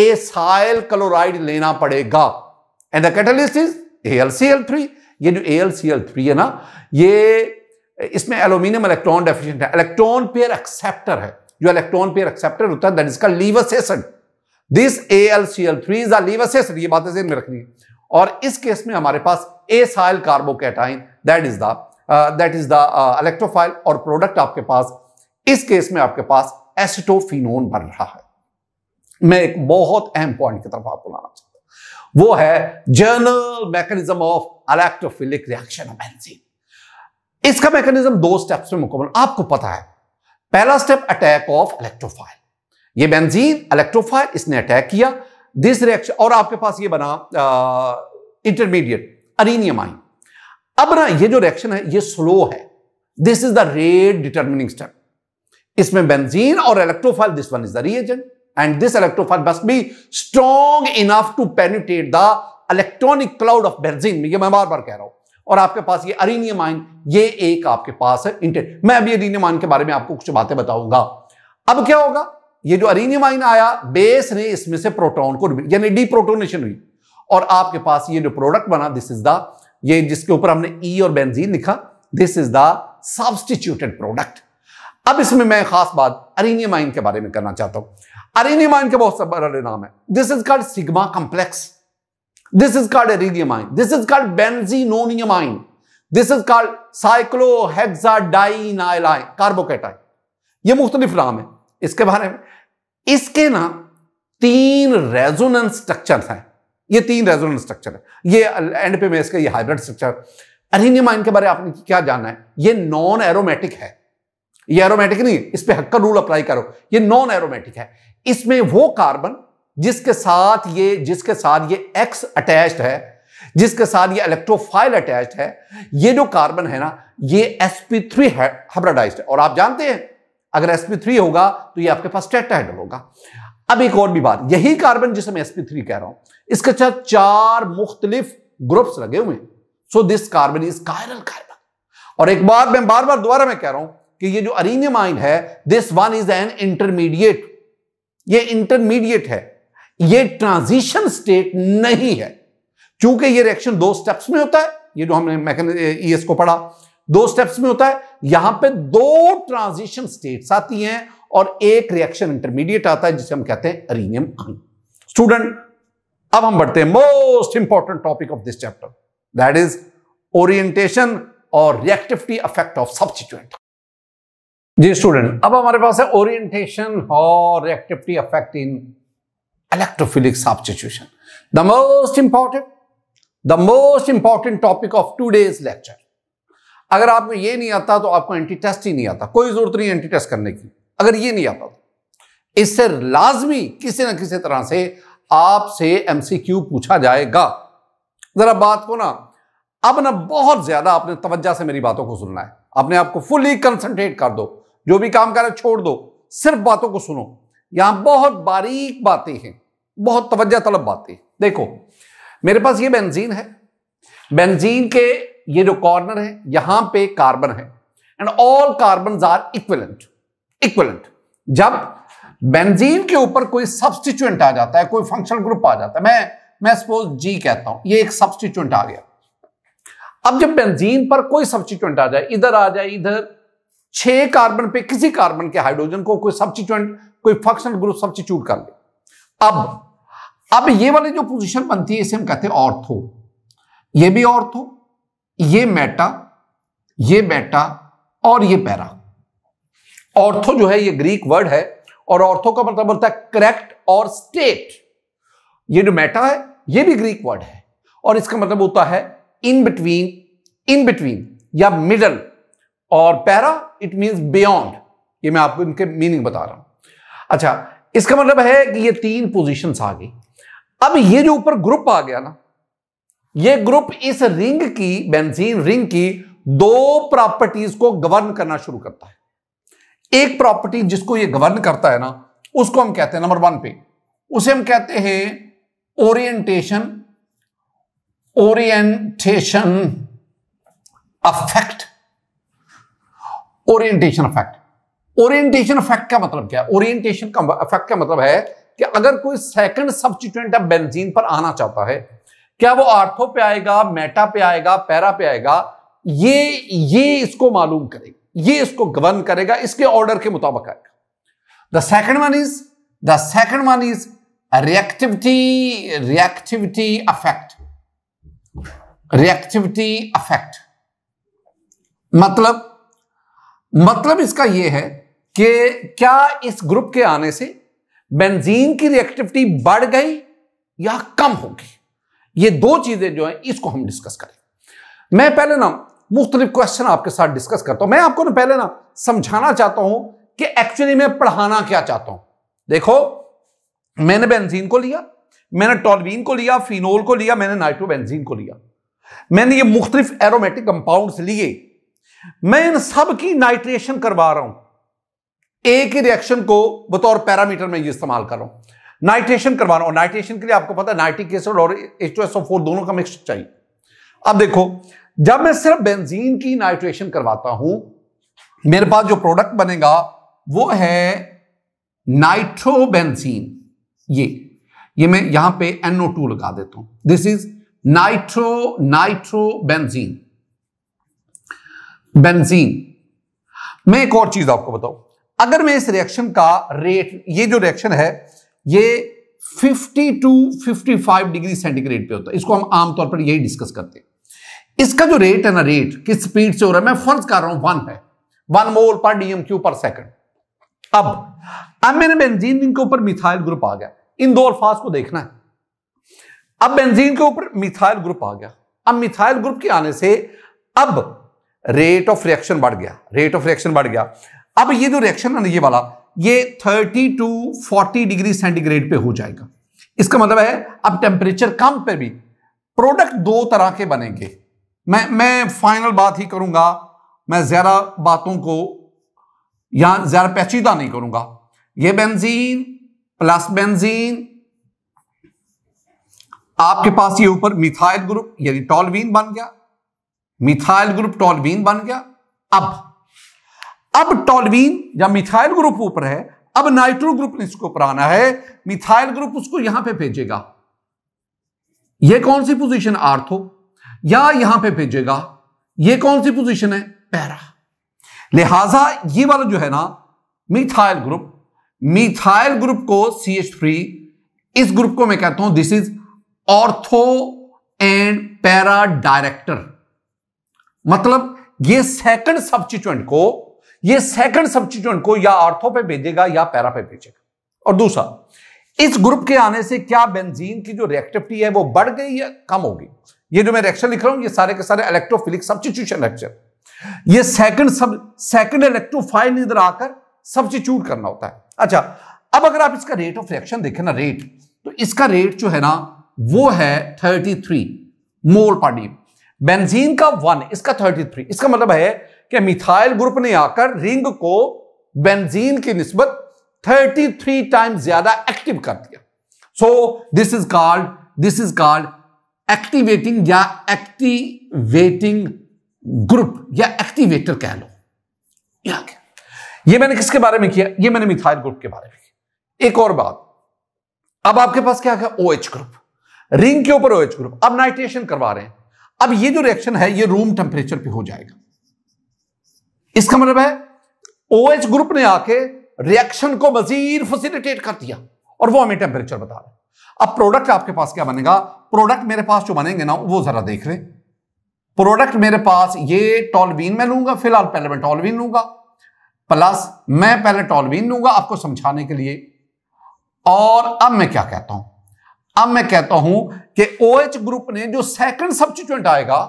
S1: एसाइल क्लोराइड लेना पड़ेगा and the catalyst is L C L ये जो एलसीएल है ना ये इसमें एल्यूमिनियम इलेक्ट्रॉन डेफिशिएंट है इलेक्ट्रॉन पेयर एक्सेप्टर है जो इलेक्ट्रॉन पेयर एक्सेप्टर होता है that is called Lewis acid this A L C L three is a Lewis acid ये बातें ध्यान में रखनी है और इस केस में हमारे पास acyl carbocation that is the that is the electrophile और प्रोडक्ट आपके पास इस केस में आपके पास एसिटोफिनोन बन रहा है मैं एक बहुत अहम पॉइंट की तरफ आपको लाना चाहता हूं वो है general mechanism of electrophilic reaction of benzene इसका मैकेनिज्म दो स्टेप्स में मुकम्मल आपको पता है पहला स्टेप अटैक ऑफ इलेक्ट्रोफाइल ये बेंजीन इलेक्ट्रोफाइल इसने अटैक किया दिस रिएक्शन और आपके पास ये बना इंटरमीडिएट अरिनियम आइन अब ना ये जो रिएक्शन है ये स्लो है this is the rate determining step इसमें बेंजीन और electrophile this one is the reagent and this electrophile बस be strong enough to penetrate the electronic cloud of benzene ये मैं बार बार कह रहा हूं और आपके पास ये अरिनियम आयन ये एक आपके पास है इंटेन मैं अभी अरिनियम आयन के बारे में आपको कुछ बातें बताऊंगा अब क्या होगा ये जो अरिनियम आयन आया बेस ने इसमें से प्रोटॉन को यानी प्रोटोनेशन हुई और आपके पास ये जो प्रोडक्ट बना दिस इज द ये जिसके ऊपर हमने ई e और बेंजीन लिखा this is the substituted product अब इसमें मैं खास बात अरिनियम आयन के बारे में करना चाहता हूं अरिनियम आयन के बहुत सारे नाम है this is called sigma complex This is called iridiamine. This is called benzenoniamine. This is called cyclohexadienylide carbocation. ये मुख्तलिफ नाम है इसके बारे में इसके ना तीन रेजोनेंस स्ट्रक्चर हैं ये तीन रेजोनेंस स्ट्रक्चर है ये एंड पे मैं इसका ये हाइब्रिड स्ट्रक्चर अरिनियमाइन के बारे में आपने क्या जानना है ये नॉन एरोमेटिक है ये एरोमेटिक नहीं इस पर हक्का रूल अप्लाई करो ये नॉन एरोमेटिक है इसमें वो कार्बन जिसके साथ ये जिसके साथ ये एक्स अटैच्ड है जिसके साथ ये इलेक्ट्रोफाइल अटैच्ड है ये जो कार्बन है ना ये sp3 है है और आप जानते हैं अगर sp3 होगा तो ये आपके पास टेट्राहेड्रल होगा अब एक और भी बात यही कार्बन जिसे मैं sp3 कह रहा हूं इसके साथ चार मुख्तलिफ ग्रुप्स लगे हुए so this carbon is chiral carbon और एक बार मैं बार बार दोबारा मैं कह रहा हूं कि ये जो अरिनियम आइन है this one is an intermediate ये इंटरमीडिएट है ये ट्रांजिशन स्टेट नहीं है क्योंकि ये रिएक्शन दो स्टेप्स में होता है ये जो हमने ईएस e को पढ़ा दो स्टेप्स में होता है यहां पे दो ट्रांजिशन स्टेट्स आती हैं और एक रिएक्शन इंटरमीडिएट आता है जिसे हम कहते हैं अरिनियम आयन स्टूडेंट अब हम बढ़ते हैं most important topic of this chapter that is orientation और रिएक्टिविटी इफेक्ट ऑफ सब्सिट्यूएंट जी स्टूडेंट अब हमारे पास है ओरिएंटेशन और reactivity effect in electrophilic substitution. The most important, the most important topic of today's lecture. अगर आपको ये नहीं आता तो आपको एंटी टेस्ट ही नहीं आता कोई जरूरत नहीं एंटी टेस्ट करने की अगर ये नहीं आता तो इससे लाजमी किसी ना किसी तरह से आपसे एमसीक्यू पूछा जाएगा जरा बात को ना अब ना बहुत ज्यादा आपने तवज्जा से मेरी बातों को सुनना है अपने आप को फुली कंसंट्रेट कर दो जो भी काम कर रहे छोड़ दो सिर्फ बातों को सुनो यहां बहुत बारीक बातें हैं बहुत तवज्जा तलब बात थी देखो मेरे पास ये बेंजीन है बेंजीन के ये जो कॉर्नर है यहां पे कार्बन है and all carbon are equivalent equivalent जब बेंजीन के ऊपर कोई सब्सटीट्यूएंट आ जाता है कोई फंक्शनल ग्रुप आ जाता है मैं मैं सपोज जी कहता हूं ये एक सब्सटीट्यूएंट आ गया अब जब बेंजीन पर कोई सब्सटीट्यूएंट आ जाए इधर आ जाए इधर छह कार्बन पे किसी कार्बन के हाइड्रोजन को कोई सब्सटीट्यूएंट कोई फंक्शनल ग्रुप सब्सटीट्यूट कर ले अब अब ये वाले जो पोजीशन बनती है इसे हम कहते हैं ऑर्थो ये भी ऑर्थो ये मेटा ये बेटा और ये पैरा ऑर्थो जो है ये ग्रीक वर्ड है और ऑर्थो का मतलब होता है करेक्ट और स्टेट ये जो मेटा है ये भी ग्रीक वर्ड है और इसका मतलब होता है इन बिटवीन इन बिटवीन या मिडल और पैरा इट मींस बियॉन्ड ये मैं आपको इनके मीनिंग बता रहा हूं अच्छा इसका मतलब है कि ये तीन पोजीशंस आ गई अब ये जो ऊपर ग्रुप आ गया ना ये ग्रुप इस रिंग की बेंजीन रिंग की दो प्रॉपर्टीज को गवर्न करना शुरू करता है एक प्रॉपर्टी जिसको ये गवर्न करता है ना उसको हम कहते हैं नंबर वन पे उसे हम कहते हैं orientation orientation effect orientation effect orientation effect का मतलब क्या ओरिएंटेशन का अफेक्ट का मतलब है कि अगर कोई सेकंड सब्सिट्यूएंट अब बेंजीन पर आना चाहता है क्या वो आर्थो पे आएगा मेटा पे आएगा पैरा पे आएगा ये ये इसको मालूम करेगा ये इसको गवर्न करेगा इसके ऑर्डर के मुताबिक आएगा the second one is the second one is reactivity reactivity effect reactivity effect मतलब मतलब इसका यह है कि क्या इस ग्रुप के आने से बेंजीन की रिएक्टिविटी बढ़ गई या कम होगी ये दो चीजें जो है इसको हम डिस्कस करें मैं पहले ना मुख्तलिफ क्वेश्चन आपके साथ डिस्कस करता हूं मैं आपको ना पहले ना समझाना चाहता हूं कि एक्चुअली मैं पढ़ाना क्या चाहता हूं देखो मैंने बेंजीन को लिया मैंने टॉलबीन को लिया फिनोल को लिया मैंने नाइट्रोबेंजीन को लिया मैंने ये मुख्तलिफ एरोमेटिक कंपाउंड्स लिए मैं इन सब की नाइट्रेशन करवा रहा हूं एक ही रिएक्शन को बतौर पैरामीटर में इस्तेमाल कर रहा हूं नाइट्रेशन करवा रहा हूं नाइट्रेशन के लिए आपको पता है नाइट्रिक एसिड और H2SO4 दोनों का मिक्स चाहिए अब देखो जब मैं सिर्फ बेंजीन की नाइट्रेशन करवाता हूं मेरे पास जो प्रोडक्ट बनेगा वो है नाइट्रोबेंजीन ये ये मैं यहां पे NO2 लगा देता हूं this is nitro nitrobenzene benzene मैं एक और चीज आपको बताऊं अगर मैं इस रिएक्शन का रेट ये जो रिएक्शन है ये 50 टू 55 डिग्री सेंटीग्रेड पे होता है इसको हम आमतौर पर यही डिस्कस करते हैं इसका जो रेट है ना रेट किस स्पीड से हो रहा है मैं फर्ज कर रहा हूं वन है वन मोल पर डीएम क्यू पर सेकंड अब अब बेंजीन के ऊपर मिथाइल ग्रुप आ गया इन दो अल्फाज को देखना है अब बेंजीन के ऊपर मिथाइल ग्रुप आ गया अब मिथाइल ग्रुप के आने से अब रेट ऑफ रिएक्शन बढ़ गया रेट ऑफ रिएक्शन बढ़ गया अब ये जो रिएक्शन है ये वाला ये 30 टू 40 डिग्री सेंटीग्रेड पे हो जाएगा इसका मतलब है अब टेम्परेचर कम पे भी प्रोडक्ट दो तरह के बनेंगे मैं मैं फाइनल बात ही करूंगा मैं ज़्यादा बातों को या ज़्यादा पेचीदा नहीं करूंगा ये बेंजीन प्लस बेंजीन आपके पास ये ऊपर मिथाइल ग्रुप यानी टॉलवीन बन गया मिथाइल ग्रुप टॉलवीन बन गया अब अब टॉलवीन या मिथाइल ग्रुप ऊपर है अब नाइट्रो ग्रुप इसको ऊपर आना है मिथाइल ग्रुप उसको यहां पे भेजेगा ये कौन सी पोजीशन आर्थो या यहां पे भेजेगा ये कौन सी पोजीशन है पैरा लिहाजा ये वाला जो है ना मिथाइल ग्रुप मिथाइल ग्रुप को सी एच थ्री इस ग्रुप को मैं कहता हूं this is ortho and para director मतलब ये सेकंड सब्सिट्यूएंट को ये सेकंड सब्सिट्यूएंट को या आर्थो पे भेजेगा या पैरा पे भेजेगा और दूसरा इस ग्रुप के आने से क्या बेंजीन की जो रिएक्टिविटी है वो बढ़ गई या कम होगी ये जो मैं रिएक्शन लिख रहा हूं ये सारे के सारे इलेक्ट्रोफिलिक सब्सिट्यूशन रिएक्शन ये सेकंड सब सेकंड इलेक्ट्रोफाइल इधर आकर सब्सिट्यूट करना होता है अच्छा अब अगर आप इसका रेट ऑफ रिएक्शन देखें ना रेट तो इसका रेट जो है ना वो है 33 मोल पर डी बेंजीन का वन इसका 33 इसका मतलब है कि मिथाइल ग्रुप ने आकर रिंग को बेंजीन की निस्बत 33 टाइम ज्यादा एक्टिव कर दिया so this is called this is called activating या एक्टिवेटिंग ग्रुप या एक्टिवेटर कह लो या क्या? ये मैंने किसके बारे में किया ये मैंने मिथाइल ग्रुप के बारे में किया एक और बात अब आपके पास क्या है ओ OH ग्रुप रिंग के ऊपर ओ OH ग्रुप अब नाइट्रेशन करवा रहे हैं अब ये जो रिएक्शन है ये रूम टेम्परेचर पे हो जाएगा इसका मतलब है ओएच ग्रुप ने आके रिएक्शन को मजीद फेसिलिटेट कर दिया और वो हमें टेम्परेचर बता रहे अब प्रोडक्ट आपके पास क्या बनेगा प्रोडक्ट मेरे पास जो बनेंगे ना वो जरा देख रहे प्रोडक्ट मेरे पास ये टॉलवीन में लूंगा फिलहाल पहले मैं टॉलवीन लूंगा प्लस मैं पहले टॉलवीन लूंगा आपको समझाने के लिए और अब मैं क्या कहता हूं अब मैं कहता हूं कि ओ ग्रुप ने जो सेकंड सब्सिट्यूएंट आएगा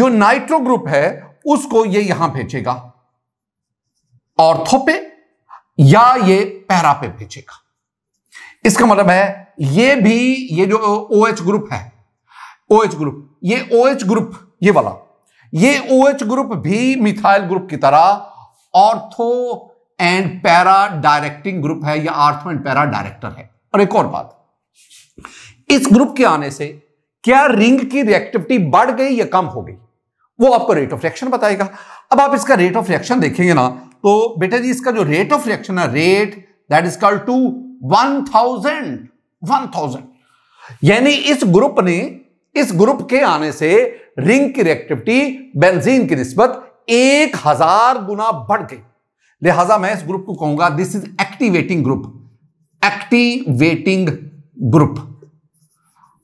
S1: जो नाइट्रो ग्रुप है उसको ये यहां भेजेगा ऑर्थो पे या ये पैरा पे भेजेगा इसका मतलब है ये भी ये जो ओ एच ग्रुप है ओ एच ग्रुप ये ओ एच ग्रुप ये वाला ये ओ एच ग्रुप भी मिथाइल ग्रुप की तरह ortho and para directing group है या आर्थो एंड पैरा डायरेक्टर है और एक और बात इस ग्रुप के आने से क्या रिंग की रिएक्टिविटी बढ़ गई या कम हो गई वो आपको रेट ऑफ रिएक्शन बताएगा अब आप इसका रेट ऑफ रिएक्शन देखेंगे ना तो बेटा जी इसका जो रेट ऑफ रिएक्शन है rate that is called two one thousand one thousand यानी इस ग्रुप ने इस ग्रुप के आने से रिंग की रिएक्टिविटी बेंजीन की निस्बत एक हजार गुना बढ़ गई लिहाजा मैं इस ग्रुप को कहूंगा this is activating group activating group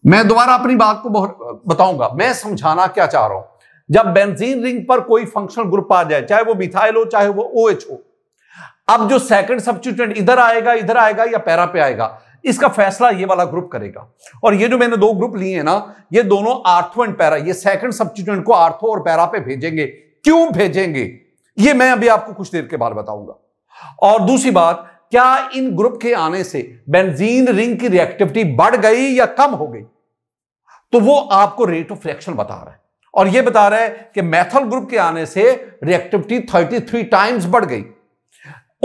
S1: मैं दोबारा अपनी बात को बहुत बताऊंगा मैं समझाना क्या चाह रहा हूं जब बेंजीन रिंग पर कोई फंक्शनल ग्रुप आ जाए चाहे वो मिथाइल हो चाहे वो ओ OH हो अब जो सेकंड सब्सिट्यूटेंट इधर आएगा इधर आएगा या पैरा पे आएगा इसका फैसला ये वाला ग्रुप करेगा और ये जो मैंने दो ग्रुप लिए हैं ना ये दोनों आर्थो एंड पैरा ये सेकंड सब्सिट्यूटेंट को आर्थो और पैरा पे भेजेंगे क्यों भेजेंगे ये मैं अभी आपको कुछ देर के बाद बताऊंगा और दूसरी बात क्या इन ग्रुप के आने से बेंजीन रिंग की रिएक्टिविटी बढ़ गई या कम हो गई तो वो आपको रेट ऑफ रिएक्शन बता रहा है और ये बता रहा है कि मैथल ग्रुप के आने से रिएक्टिविटी 33 टाइम्स बढ़ गई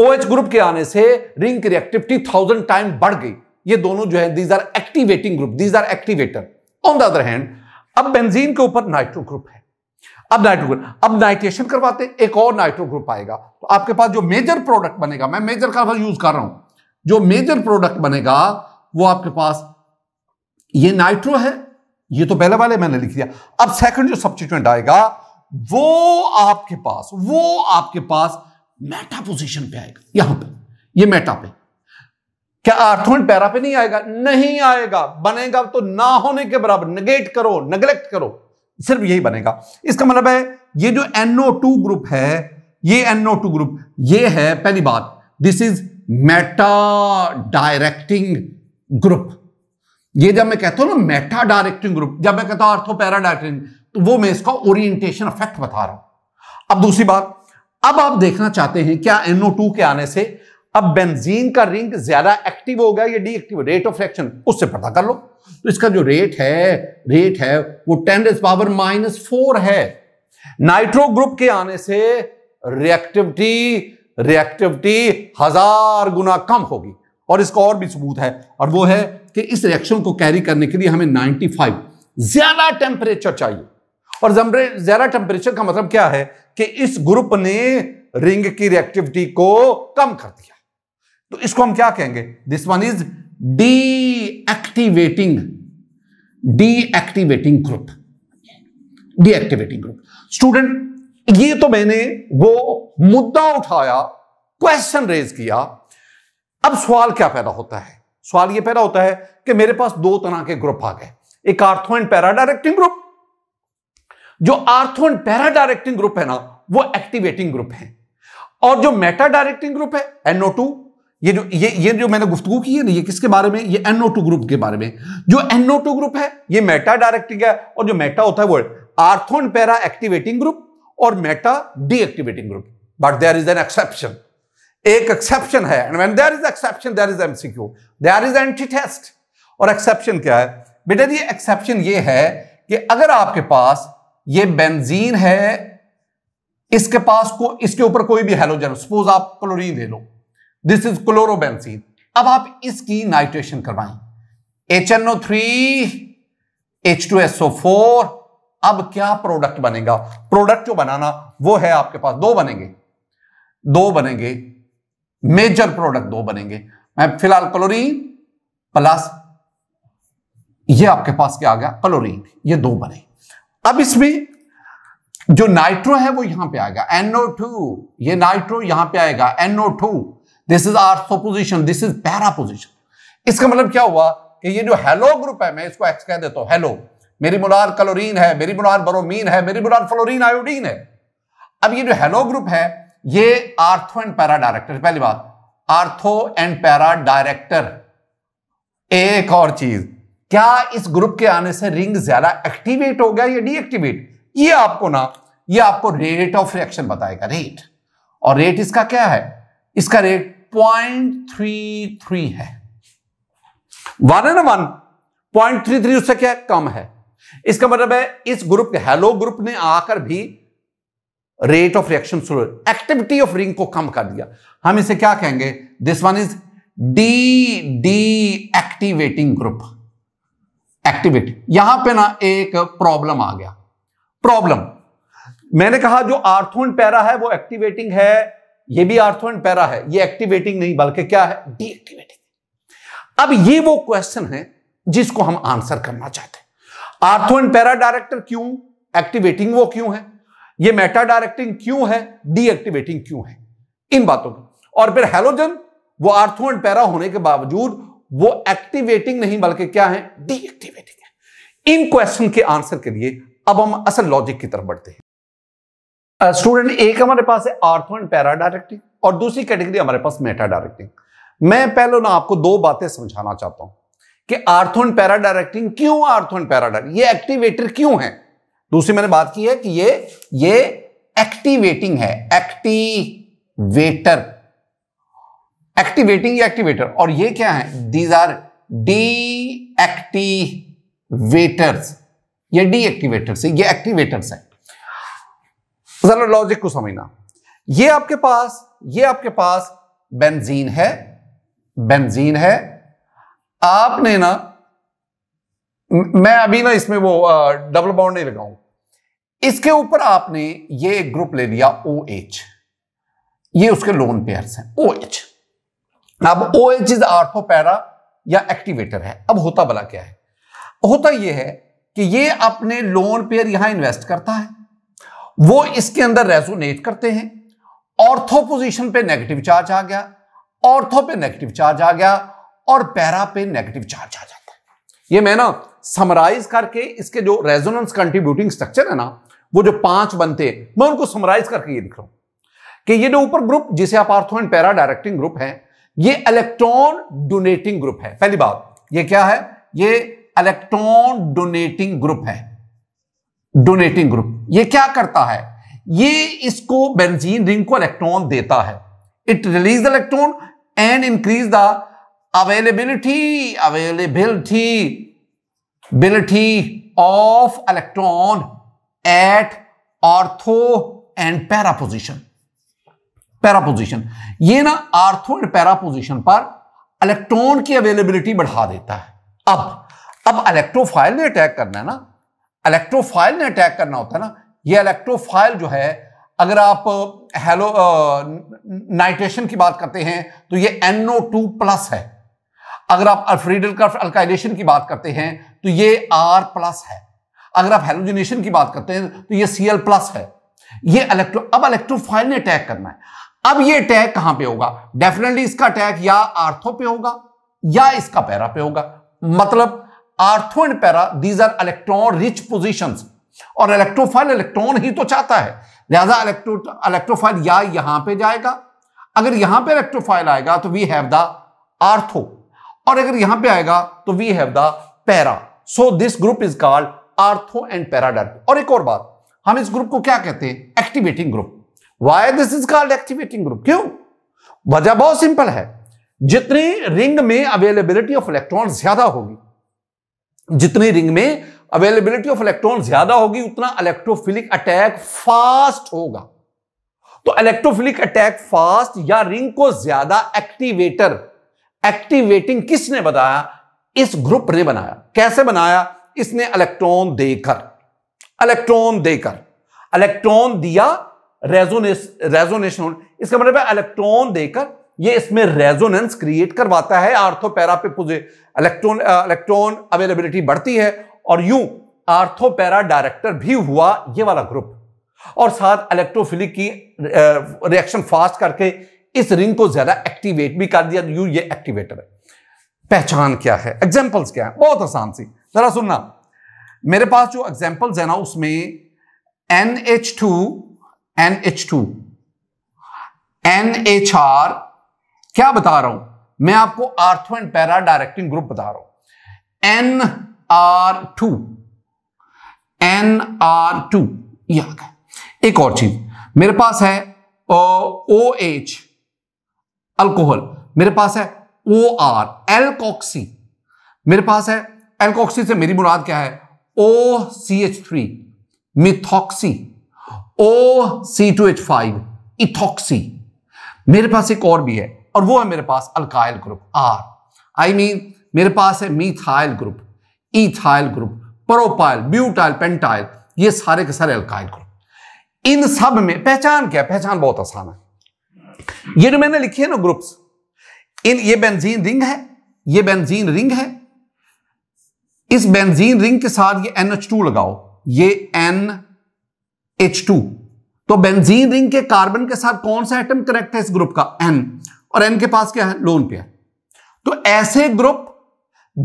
S1: OH ग्रुप के आने से रिंग की रिएक्टिविटी थाउजेंड टाइम बढ़ गई ये दोनों जो है these are activating group these are activator on the other hand अब बेंजीन के ऊपर नाइट्रो ग्रुप है अब नाइट्रो ग्रुप अब नाइट्रेशन करवाते एक और नाइट्रो ग्रुप आएगा तो आपके पास जो मेजर प्रोडक्ट बनेगा मैं मेजर का यूज कर रहा हूं जो मेजर प्रोडक्ट बनेगा वो आपके पास ये नाइट्रो है ये तो पहले वाले मैंने लिख दिया अब सेकंड जो सब्सिट्यूएंट आएगा वो आपके पास वो आपके पास मेटा पोजीशन पे आएगा यहां पे ये मेटा पे क्या आठवें पैरा पे नहीं आएगा नहीं आएगा बनेगा तो ना होने के बराबर नेगेट करो नेगलेक्ट करो सिर्फ यही बनेगा इसका मतलब है ये जो टू ग्रुप है ये टू ग्रुप ये है पहली बात this is meta directing group ये जब मैं कहता हूं ना मेटा डायरेक्टिंग ग्रुप जब मैं कहता हूं अर्थो पैरा डायरेक्टिंग तो वो मैं इसका ओरिएंटेशन इफेक्ट बता रहा हूं अब दूसरी बात अब आप देखना चाहते हैं क्या टू के आने से अब बेंजीन का रिंग ज्यादा एक्टिव हो गया या डीएक्टिव रेट ऑफ फ्रैक्शन उससे पता कर लो तो इसका जो रेट है रेट है वो ten raise power minus four है नाइट्रो ग्रुप के आने से रिएक्टिविटी रिएक्टिविटी हजार गुना कम होगी और इसका और भी सबूत है और वो है कि इस रिएक्शन को कैरी करने के लिए हमें 95 ज्यादा टेम्परेचर चाहिए और ज्यादा टेम्परेचर का मतलब क्या है कि इस ग्रुप ने रिंग की रिएक्टिविटी को कम कर दिया तो इसको हम क्या कहेंगे this one is deactivating deactivating group deactivating group student ये तो मैंने वो मुद्दा उठाया क्वेश्चन रेज किया अब सवाल क्या पैदा होता है सवाल ये पैदा होता है कि मेरे पास दो तरह के ग्रुप आ गए एक ortho and para directing group जो ortho and para directing group है ना वो एक्टिवेटिंग ग्रुप है और जो मेटा डायरेक्टिंग ग्रुप है एनओ टू ये जो ये ये जो मैंने गुफ्तु की है ना ये किसके बारे में ये एनओ टू ग्रुप के बारे में जो एनओ टू ग्रुप है ये मेटा डायरेक्टिंग है और जो मेटा होता है वो आर्थोन पैरा एक्टिवेटिंग ग्रुप और meta deactivating group but there is an exception एक एक्सेप्शन है and when there is exception there is MCQ there is entry test और एक्सेप्शन क्या है बेटा ये एक्सेप्शन ये है कि अगर आपके पास ये बेंजीन है इसके पास को इसके ऊपर कोई भी हेलोजन सपोज आप क्लोरीन ले लो दिस इज क्लोरोबेंजीन अब आप इसकी नाइट्रेशन करवाएं H N O three H two S O four अब क्या प्रोडक्ट बनेगा प्रोडक्ट जो बनाना वो है आपके पास दो बनेंगे दो बनेंगे मेजर प्रोडक्ट दो बनेंगे मैं फिलहाल क्लोरीन प्लस ये आपके पास क्या आ गया क्लोरीन ये दो बने अब इसमें जो नाइट्रो है वो यहां पे आएगा एनओ टू ये नाइट्रो यहां पे आएगा NO two this is ortho position this is para position इसका मतलब क्या हुआ कि ये जो हेलो ग्रुप है मैं इसको एक्स कह देता हूं हेलो मेरी मुलार क्लोरीन है मेरी मुलार बरोमीन है मेरी मुलार फ्लोरीन आयोडीन है अब ये जो हेलो ग्रुप है ये आर्थो एंड पैरा डायरेक्टर पहली बात आर्थो एंड पैरा डायरेक्टर एक और चीज क्या इस ग्रुप के आने से रिंग ज्यादा एक्टिवेट हो गया या डीएक्टिवेट ये आपको ना ये आपको रेट ऑफ रिएक्शन बताएगा रेट और रेट इसका क्या है इसका रेट पॉइंट थ्री थ्री है one and one point three three उससे क्या कम है इसका मतलब है इस ग्रुप के हेलो ग्रुप ने आकर भी रेट ऑफ रिएक्शन फ्लूड एक्टिविटी ऑफ रिंग को कम कर दिया हम इसे क्या कहेंगे this one is de deactivating group activate यहां पे ना एक प्रॉब्लम आ गया प्रॉब्लम मैंने कहा जो आर्थो एंड पैरा है वो एक्टिवेटिंग है ये भी आर्थो एंड पैरा है ये एक्टिवेटिंग नहीं बल्कि क्या है डीएक्टिवेटिंग अब ये वो क्वेश्चन है जिसको हम आंसर करना चाहते हैं आर्थो एंड पैरा डायरेक्टर क्यों एक्टिवेटिंग वो क्यों है ये मेटा डायरेक्टिंग क्यों है डीएक्टिवेटिंग क्यों है इन बातों की और फिर हेलोजन वो आर्थो एंड पैरा होने के बावजूद वो एक्टिवेटिंग नहीं बल्कि क्या है डीएक्टिवेटिंग है इन क्वेश्चन के आंसर के लिए अब हम असल लॉजिक की तरफ बढ़ते हैं स्टूडेंट uh, एक हमारे पास है आर्थो एंड पैरा डायरेक्टिंग और दूसरी कैटेगरी हमारे पास मेटा डायरेक्टिंग मैं पहले ना आपको दो बातें समझाना चाहता हूं कि आर्थो एंड पैरा डायरेक्टिंग क्यों आर्थो एंड पैरा डायरेक्टिंग ये एक्टिवेटर क्यों है दूसरी मैंने बात की है कि ये ये एक्टिवेटिंग है एक्टिवेटर एक्टिवेटिंग या एक्टिवेटर और ये क्या है दीज आर डी एक्टिवेटर्स ये डी एक्टिवेटर्स है ये एक्टिवेटर्स है तो जरा लॉजिक को समझना ये आपके पास ये आपके पास बेंजीन है बेंजीन है आपने ना मैं अभी ना इसमें वो डबल बाउंड नहीं लगाऊं इसके ऊपर आपने ये एक ग्रुप ले लिया ओ एच ये उसके लोन पेयर हैं ओ एच अब O H is ortho para या एक्टिवेटर है अब होता भला क्या है होता यह है कि ये अपने लोन पेयर यहां इन्वेस्ट करता है वो इसके अंदर रेजोनेट करते हैं ऑर्थो पोजीशन पे नेगेटिव चार्ज आ गया ऑर्थो पे नेगेटिव चार्ज आ गया और पैरा पे नेगेटिव चार्ज आ जाता है ये मैं ना समराइज करके इसके जो रेजोनेंस कंट्रीब्यूटिंग स्ट्रक्चर है ना वो जो पांच बनते हैं मैं उनको समराइज करके ये दिख रहा हूं कि ये जो ऊपर ग्रुप जिसे आप ortho and para directing group है ये इलेक्ट्रॉन डोनेटिंग ग्रुप है पहली बात ये क्या है ये इलेक्ट्रॉन डोनेटिंग ग्रुप है डोनेटिंग ग्रुप ये क्या करता है ये इसको बेंजीन रिंग को इलेक्ट्रॉन देता है it release the electron and increase the availability availability bility of electron at ortho and para para position para ये ना आर्थो एंड पैरा पर इलेक्ट्रॉन की अवेलेबिलिटी बढ़ा देता है अब अब इलेक्ट्रोफाइल ने अटैक करना है ना इलेक्ट्रोफाइल ने अटैक करना होता है ना ये इलेक्ट्रोफाइल जो है अगर आप हेलो नाइट्रेशन की बात करते हैं तो ये NO2 प्लस है अगर आप अल्फ्रीडल का अल्काइलेशन की बात करते हैं तो ये R प्लस है अगर आप हेलोजिनेशन की बात करते हैं तो ये सीएल प्लस है ये इलेक्ट्रो अब इलेक्ट्रोफाइल ने अटैक करना है अब ये अटैक कहां पे होगा डेफिनेटली इसका अटैक या आर्थो पे होगा या इसका पैरा पे होगा मतलब ortho and para these are electron rich position और इलेक्ट्रोफाइल इलेक्ट्रॉन ही तो चाहता है लिहाजा इलेक्ट्रो इलेक्ट्रोफाइल या यहां पर जाएगा अगर यहां पर इलेक्ट्रोफाइल आएगा तो वी हैव द आर्थो और अगर यहां पे आएगा तो we have the para so this group is called ortho and para director और एक और बात हम इस ग्रुप को क्या कहते हैं activating group why this is called activating group क्यों वजह बहुत सिंपल है जितनी रिंग में अवेलेबिलिटी ऑफ इलेक्ट्रॉन ज्यादा होगी जितनी रिंग में अवेलेबिलिटी ऑफ इलेक्ट्रॉन ज्यादा होगी उतना इलेक्ट्रोफिलिक अटैक फास्ट होगा तो इलेक्ट्रोफिलिक अटैक फास्ट या रिंग को ज्यादा एक्टिवेटर एक्टिवेटिंग किसने बताया इस ग्रुप ने बनाया कैसे बनाया इसने इलेक्ट्रॉन देकर इलेक्ट्रॉन देकर इलेक्ट्रॉन दिया रेजोनेस रेजोनेशन इसका मतलब है इलेक्ट्रॉन देकर ये इसमें रेजोनेंस क्रिएट करवाता है पैरा पे पुजे इलेक्ट्रॉन इलेक्ट्रॉन अवेलेबिलिटी बढ़ती है और यूं पैरा डायरेक्टर भी हुआ ये वाला ग्रुप और साथ इलेक्ट्रोफिलिक की रिएक्शन फास्ट करके इस रिंग को ज्यादा एक्टिवेट भी कर दिया यू ये एक्टिवेटर है पहचान क्या है एग्जाम्पल्स क्या है बहुत आसान सी जरा सुनना मेरे पास जो एग्जाम्पल्स है ना उसमें N H two N H two N H R क्या बता रहा हूं मैं आपको ortho and para directing group बता रहा हूं N R two N R two ये है एक और चीज मेरे पास है ओ एच अल्कोहल मेरे पास है ओ आर एलकॉक्सी मेरे पास है एल्कोक्सी से मेरी मुराद क्या है O C H three methoxy O C two H five ethoxy मेरे पास एक और भी है और वो है मेरे पास alkyl group R I mean मेरे पास है methyl group ethyl group propyl butyl pentyl ये सारे के सारे अल्काइल ग्रुप इन सब में पहचान क्या पहचान बहुत आसान है ये जो मैंने लिखी है ना ग्रुप्स इन ये बेंजीन रिंग है ये बेंजीन रिंग है इस बेंजीन रिंग के साथ ये टू लगाओ ये टू तो बेंजीन रिंग के कार्बन के साथ कौन सा एटम करेक्ट है इस ग्रुप का एन और एन के पास क्या है लोन पे है तो ऐसे ग्रुप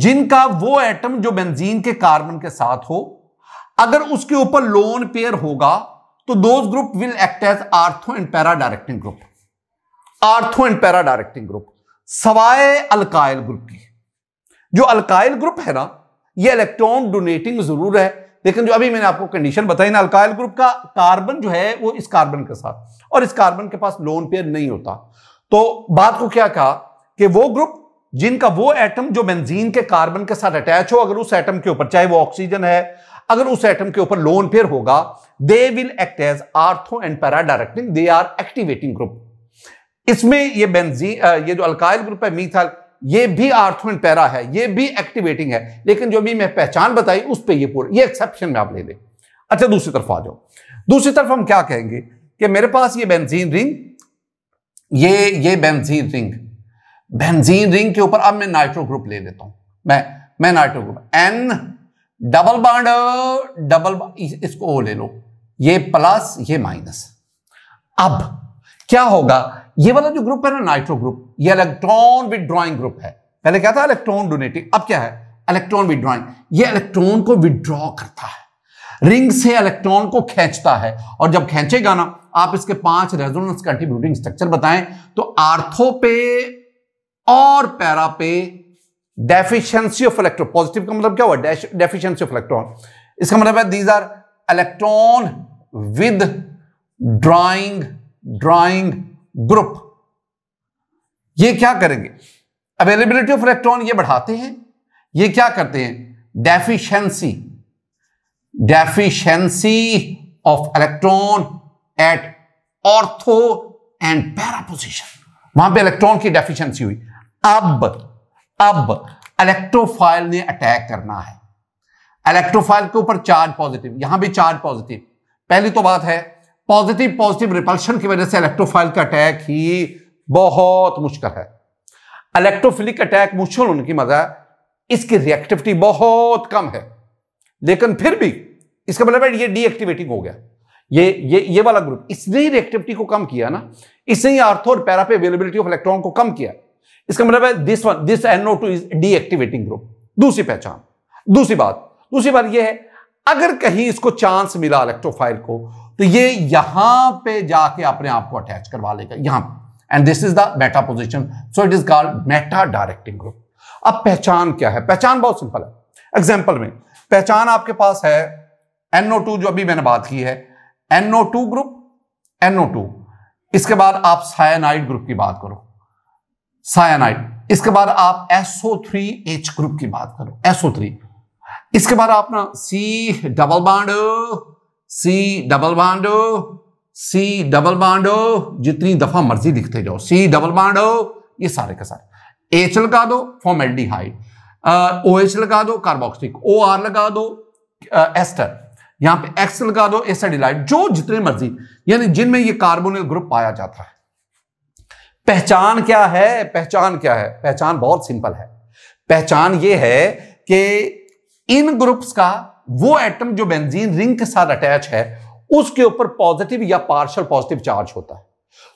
S1: जिनका वो एटम जो बेंजीन के कार्बन के साथ हो अगर उसके ऊपर लोन पेयर होगा तो those group will act as ortho and para directing group ortho and para directing group सवाए अल्काइल ग्रुप की जो अल्काइल ग्रुप है ना ये इलेक्ट्रॉन डोनेटिंग जरूर है लेकिन जो अभी मैंने आपको कंडीशन बताई ना अल्काइल ग्रुप का कार्बन जो है वो इस कार्बन के साथ और इस कार्बन के पास लोन पेयर नहीं होता तो बात को क्या कहा कि वो ग्रुप जिनका वो एटम जो बेंजीन के कार्बन के साथ अटैच हो अगर उस एटम के ऊपर चाहे वो ऑक्सीजन है अगर उस एटम के ऊपर लोन पेयर होगा they will act as ortho and para directing they are activating group इसमें ये बेंजीन ये जो अल्काइल ग्रुप है मीथल ये भी आर्थो एंड पैरा है ये भी एक्टिवेटिंग है लेकिन जो भी मैं पहचान बताई उस पर ये पूरा ये एक्सेप्शन में आप ले लें अच्छा दूसरी तरफ आ जाओ दूसरी तरफ हम क्या कहेंगे कि मेरे पास ये बेंजीन रिंग ये ये बेंजीन रिंग बेंजीन रिंग के ऊपर अब मैं नाइट्रो ग्रुप ले लेता हूं मैं मैं nitro group N double bond double इसको ओ ले लो ये प्लस ये माइनस अब क्या होगा ये वाला जो ग्रुप है ना नाइट्रो ग्रुप ये इलेक्ट्रॉन ड्रॉइंग ग्रुप है पहले क्या था इलेक्ट्रॉन डोनेटिंग अब क्या है इलेक्ट्रॉन विड्रॉइंग ये इलेक्ट्रॉन को विदड्रॉ करता है रिंग से इलेक्ट्रॉन को खींचता है और जब खींचेगा ना आप इसके पांच रेजोनेंस कंट्रीब्यूटिंग स्ट्रक्चर बताएं तो आर्थो पे और पैरा पे डेफिशिएंसी ऑफ इलेक्ट्रॉन पॉजिटिव का मतलब क्या हुआ डेफिशिएंसी ऑफ इलेक्ट्रॉन इसका मतलब है these are electron withdrawing drawing group ये क्या करेंगे अवेलेबिलिटी ऑफ इलेक्ट्रॉन ये बढ़ाते हैं ये क्या करते हैं deficiency deficiency of electron at ortho and para position वहां पे इलेक्ट्रॉन की डेफिशिएंसी हुई अब अब इलेक्ट्रोफाइल ने अटैक करना है इलेक्ट्रोफाइल के ऊपर चार्ज पॉजिटिव यहां भी चार्ज पॉजिटिव पहली तो बात है पॉजिटिव पॉजिटिव रिपल्शन की वजह से इलेक्ट्रोफाइल का अटैक ही बहुत मुश्किल है इलेक्ट्रोफिलिक अटैक मुश्किल होने की मजा इसकी रिएक्टिविटी बहुत कम है लेकिन फिर भी इसका मतलब ये डीएक्टिवेटिंग हो गया ये ये ये वाला ग्रुप इसने ही रिएक्टिविटी को कम किया ना इसने ही आर्थो और पैरा पे अवेलेबिलिटी ऑफ इलेक्ट्रॉन को कम किया इसका मतलब है this one this NO two is deactivating group दूसरी पहचान दूसरी बात दूसरी बात यह है अगर कहीं इसको चांस मिला इलेक्ट्रोफाइल को तो ये यहां पे जाके अपने आप को अटैच करवा लेगा यहां पे and this is the meta position so it is called meta directing group अब पहचान क्या है पहचान बहुत सिंपल है एग्जाम्पल में पहचान आपके पास है एनओ टू जो अभी मैंने बात की है NO two group NO two इसके बाद आप साइनाइड ग्रुप की बात करो साइनाइड इसके बाद आप एसओ थ्री एच ग्रुप की बात करो एसओ थ्री इसके बाद आप ना C double bond C double bond C double बांडो जितनी दफा मर्जी लिखते जाओ सी डबल बांडो ये सारे का सारे एच लगा दो फॉर्मेलिटी ओ एच लगा दो कार्बोक्सिक ओ आर लगा दो एस्टर यहां पे एक्स लगा दो एसाइडिलाइट जो जितने मर्जी यानी जिनमें ये कार्बोनिल ग्रुप पाया जाता है पहचान क्या है पहचान क्या है पहचान बहुत सिंपल है पहचान ये है कि इन ग्रुप्स का वो एटम जो बेंजीन रिंग के साथ अटैच है उसके ऊपर पॉजिटिव या पार्शल पॉजिटिव चार्ज होता है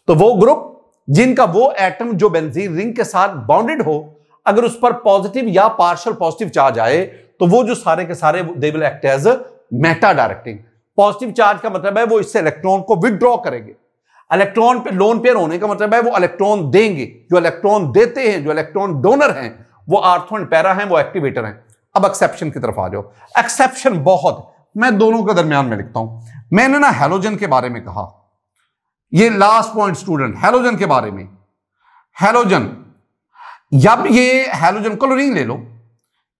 S1: तो वो ग्रुप जिनका वो एटम जो बेंजीन रिंग के साथ बाउंडेड हो अगर उस पर पॉजिटिव या पार्शल पॉजिटिव चार्ज आए तो वो जो सारे के सारे they will act as meta directing positive charge का मतलब है वो इससे इलेक्ट्रॉन को विदड्रॉ करेंगे इलेक्ट्रॉन पे लोन पेयर होने का मतलब है वो इलेक्ट्रॉन देंगे जो इलेक्ट्रॉन देते हैं जो इलेक्ट्रॉन डोनर हैं वो आर्थो एंड पैरा हैं वो एक्टिवेटर हैं अब एक्सेप्शन की तरफ आ जाओ एक्सेप्शन बहुत मैं दोनों के दरमियान में लिखता हूं मैंने ना हेलोजन के बारे में कहा ये लास्ट पॉइंट स्टूडेंट हेलोजन के बारे में हेलोजन जब ये हेलोजन क्लोरीन ले लो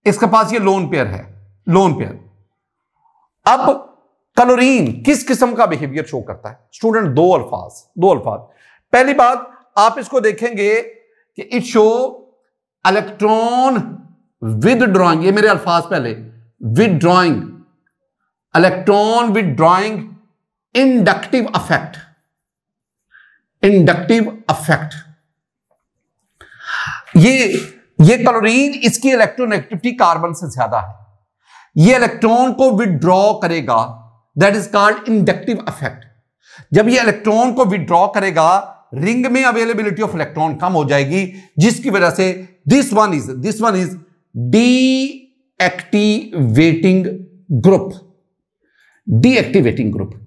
S1: इसके पास ये लोन पेयर है लोन पेयर अब क्लोरीन किस किस्म का बिहेवियर शो करता है स्टूडेंट दो अल्फाज दो अल्फाज पहली बात आप इसको देखेंगे कि it show electron withdrawing ये मेरे अल्फाज पहले withdrawing electron withdrawing inductive effect inductive effect ये ये क्लोरीन इसकी इलेक्ट्रोनेगेटिविटी कार्बन से ज्यादा है ये इलेक्ट्रॉन को विदड्रॉ करेगा that is called inductive effect जब ये इलेक्ट्रॉन को विदड्रॉ करेगा रिंग में अवेलेबिलिटी ऑफ इलेक्ट्रॉन कम हो जाएगी जिसकी वजह से this one is this one is deactivating group deactivating group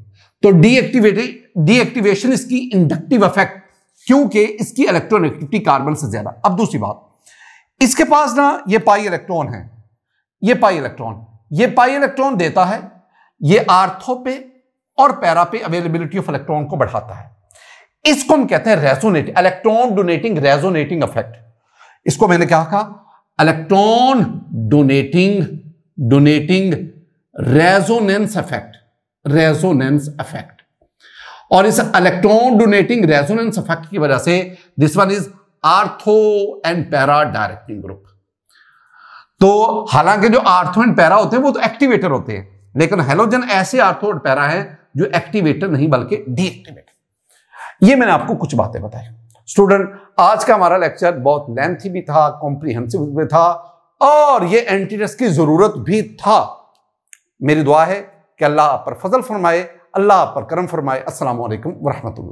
S1: तो डीएक्टिवेटिंग डीएक्टिवेशन इसकी इंडक्टिव इफेक्ट क्योंकि इसकी इलेक्ट्रोनेगेटिविटी कार्बन से ज्यादा अब दूसरी बात इसके पास ना ये पाई इलेक्ट्रॉन है ये पाई इलेक्ट्रॉन ये पाई इलेक्ट्रॉन देता है ये आर्थो पे और पैरा पे अवेलेबिलिटी ऑफ इलेक्ट्रॉन को बढ़ाता है इसको हम कहते हैं resonate electron donating resonating effect इसको मैंने क्या कहा electron donating donating resonance effect resonance effect और इस इलेक्ट्रॉन डोनेटिंग रेजोनेंस इफेक्ट की वजह से this one is ortho and para directing group तो हालांकि जो आर्थो एंड पैरा होते हैं वो तो एक्टिवेटर होते हैं लेकिन हेलोजन ऐसे आर्थो और पैरा हैं जो एक्टिवेटर नहीं बल्कि डीएक्टिवेटर ये मैंने आपको कुछ बातें बताई स्टूडेंट आज का हमारा लेक्चर बहुत लेंथी भी था कॉम्प्रीहेंसिव भी था और ये एंटीरस की जरूरत भी था मेरी दुआ है कि अल्लाह आप पर फजल फरमाए अल्लाह आप पर करम फरमाए असल वरहमल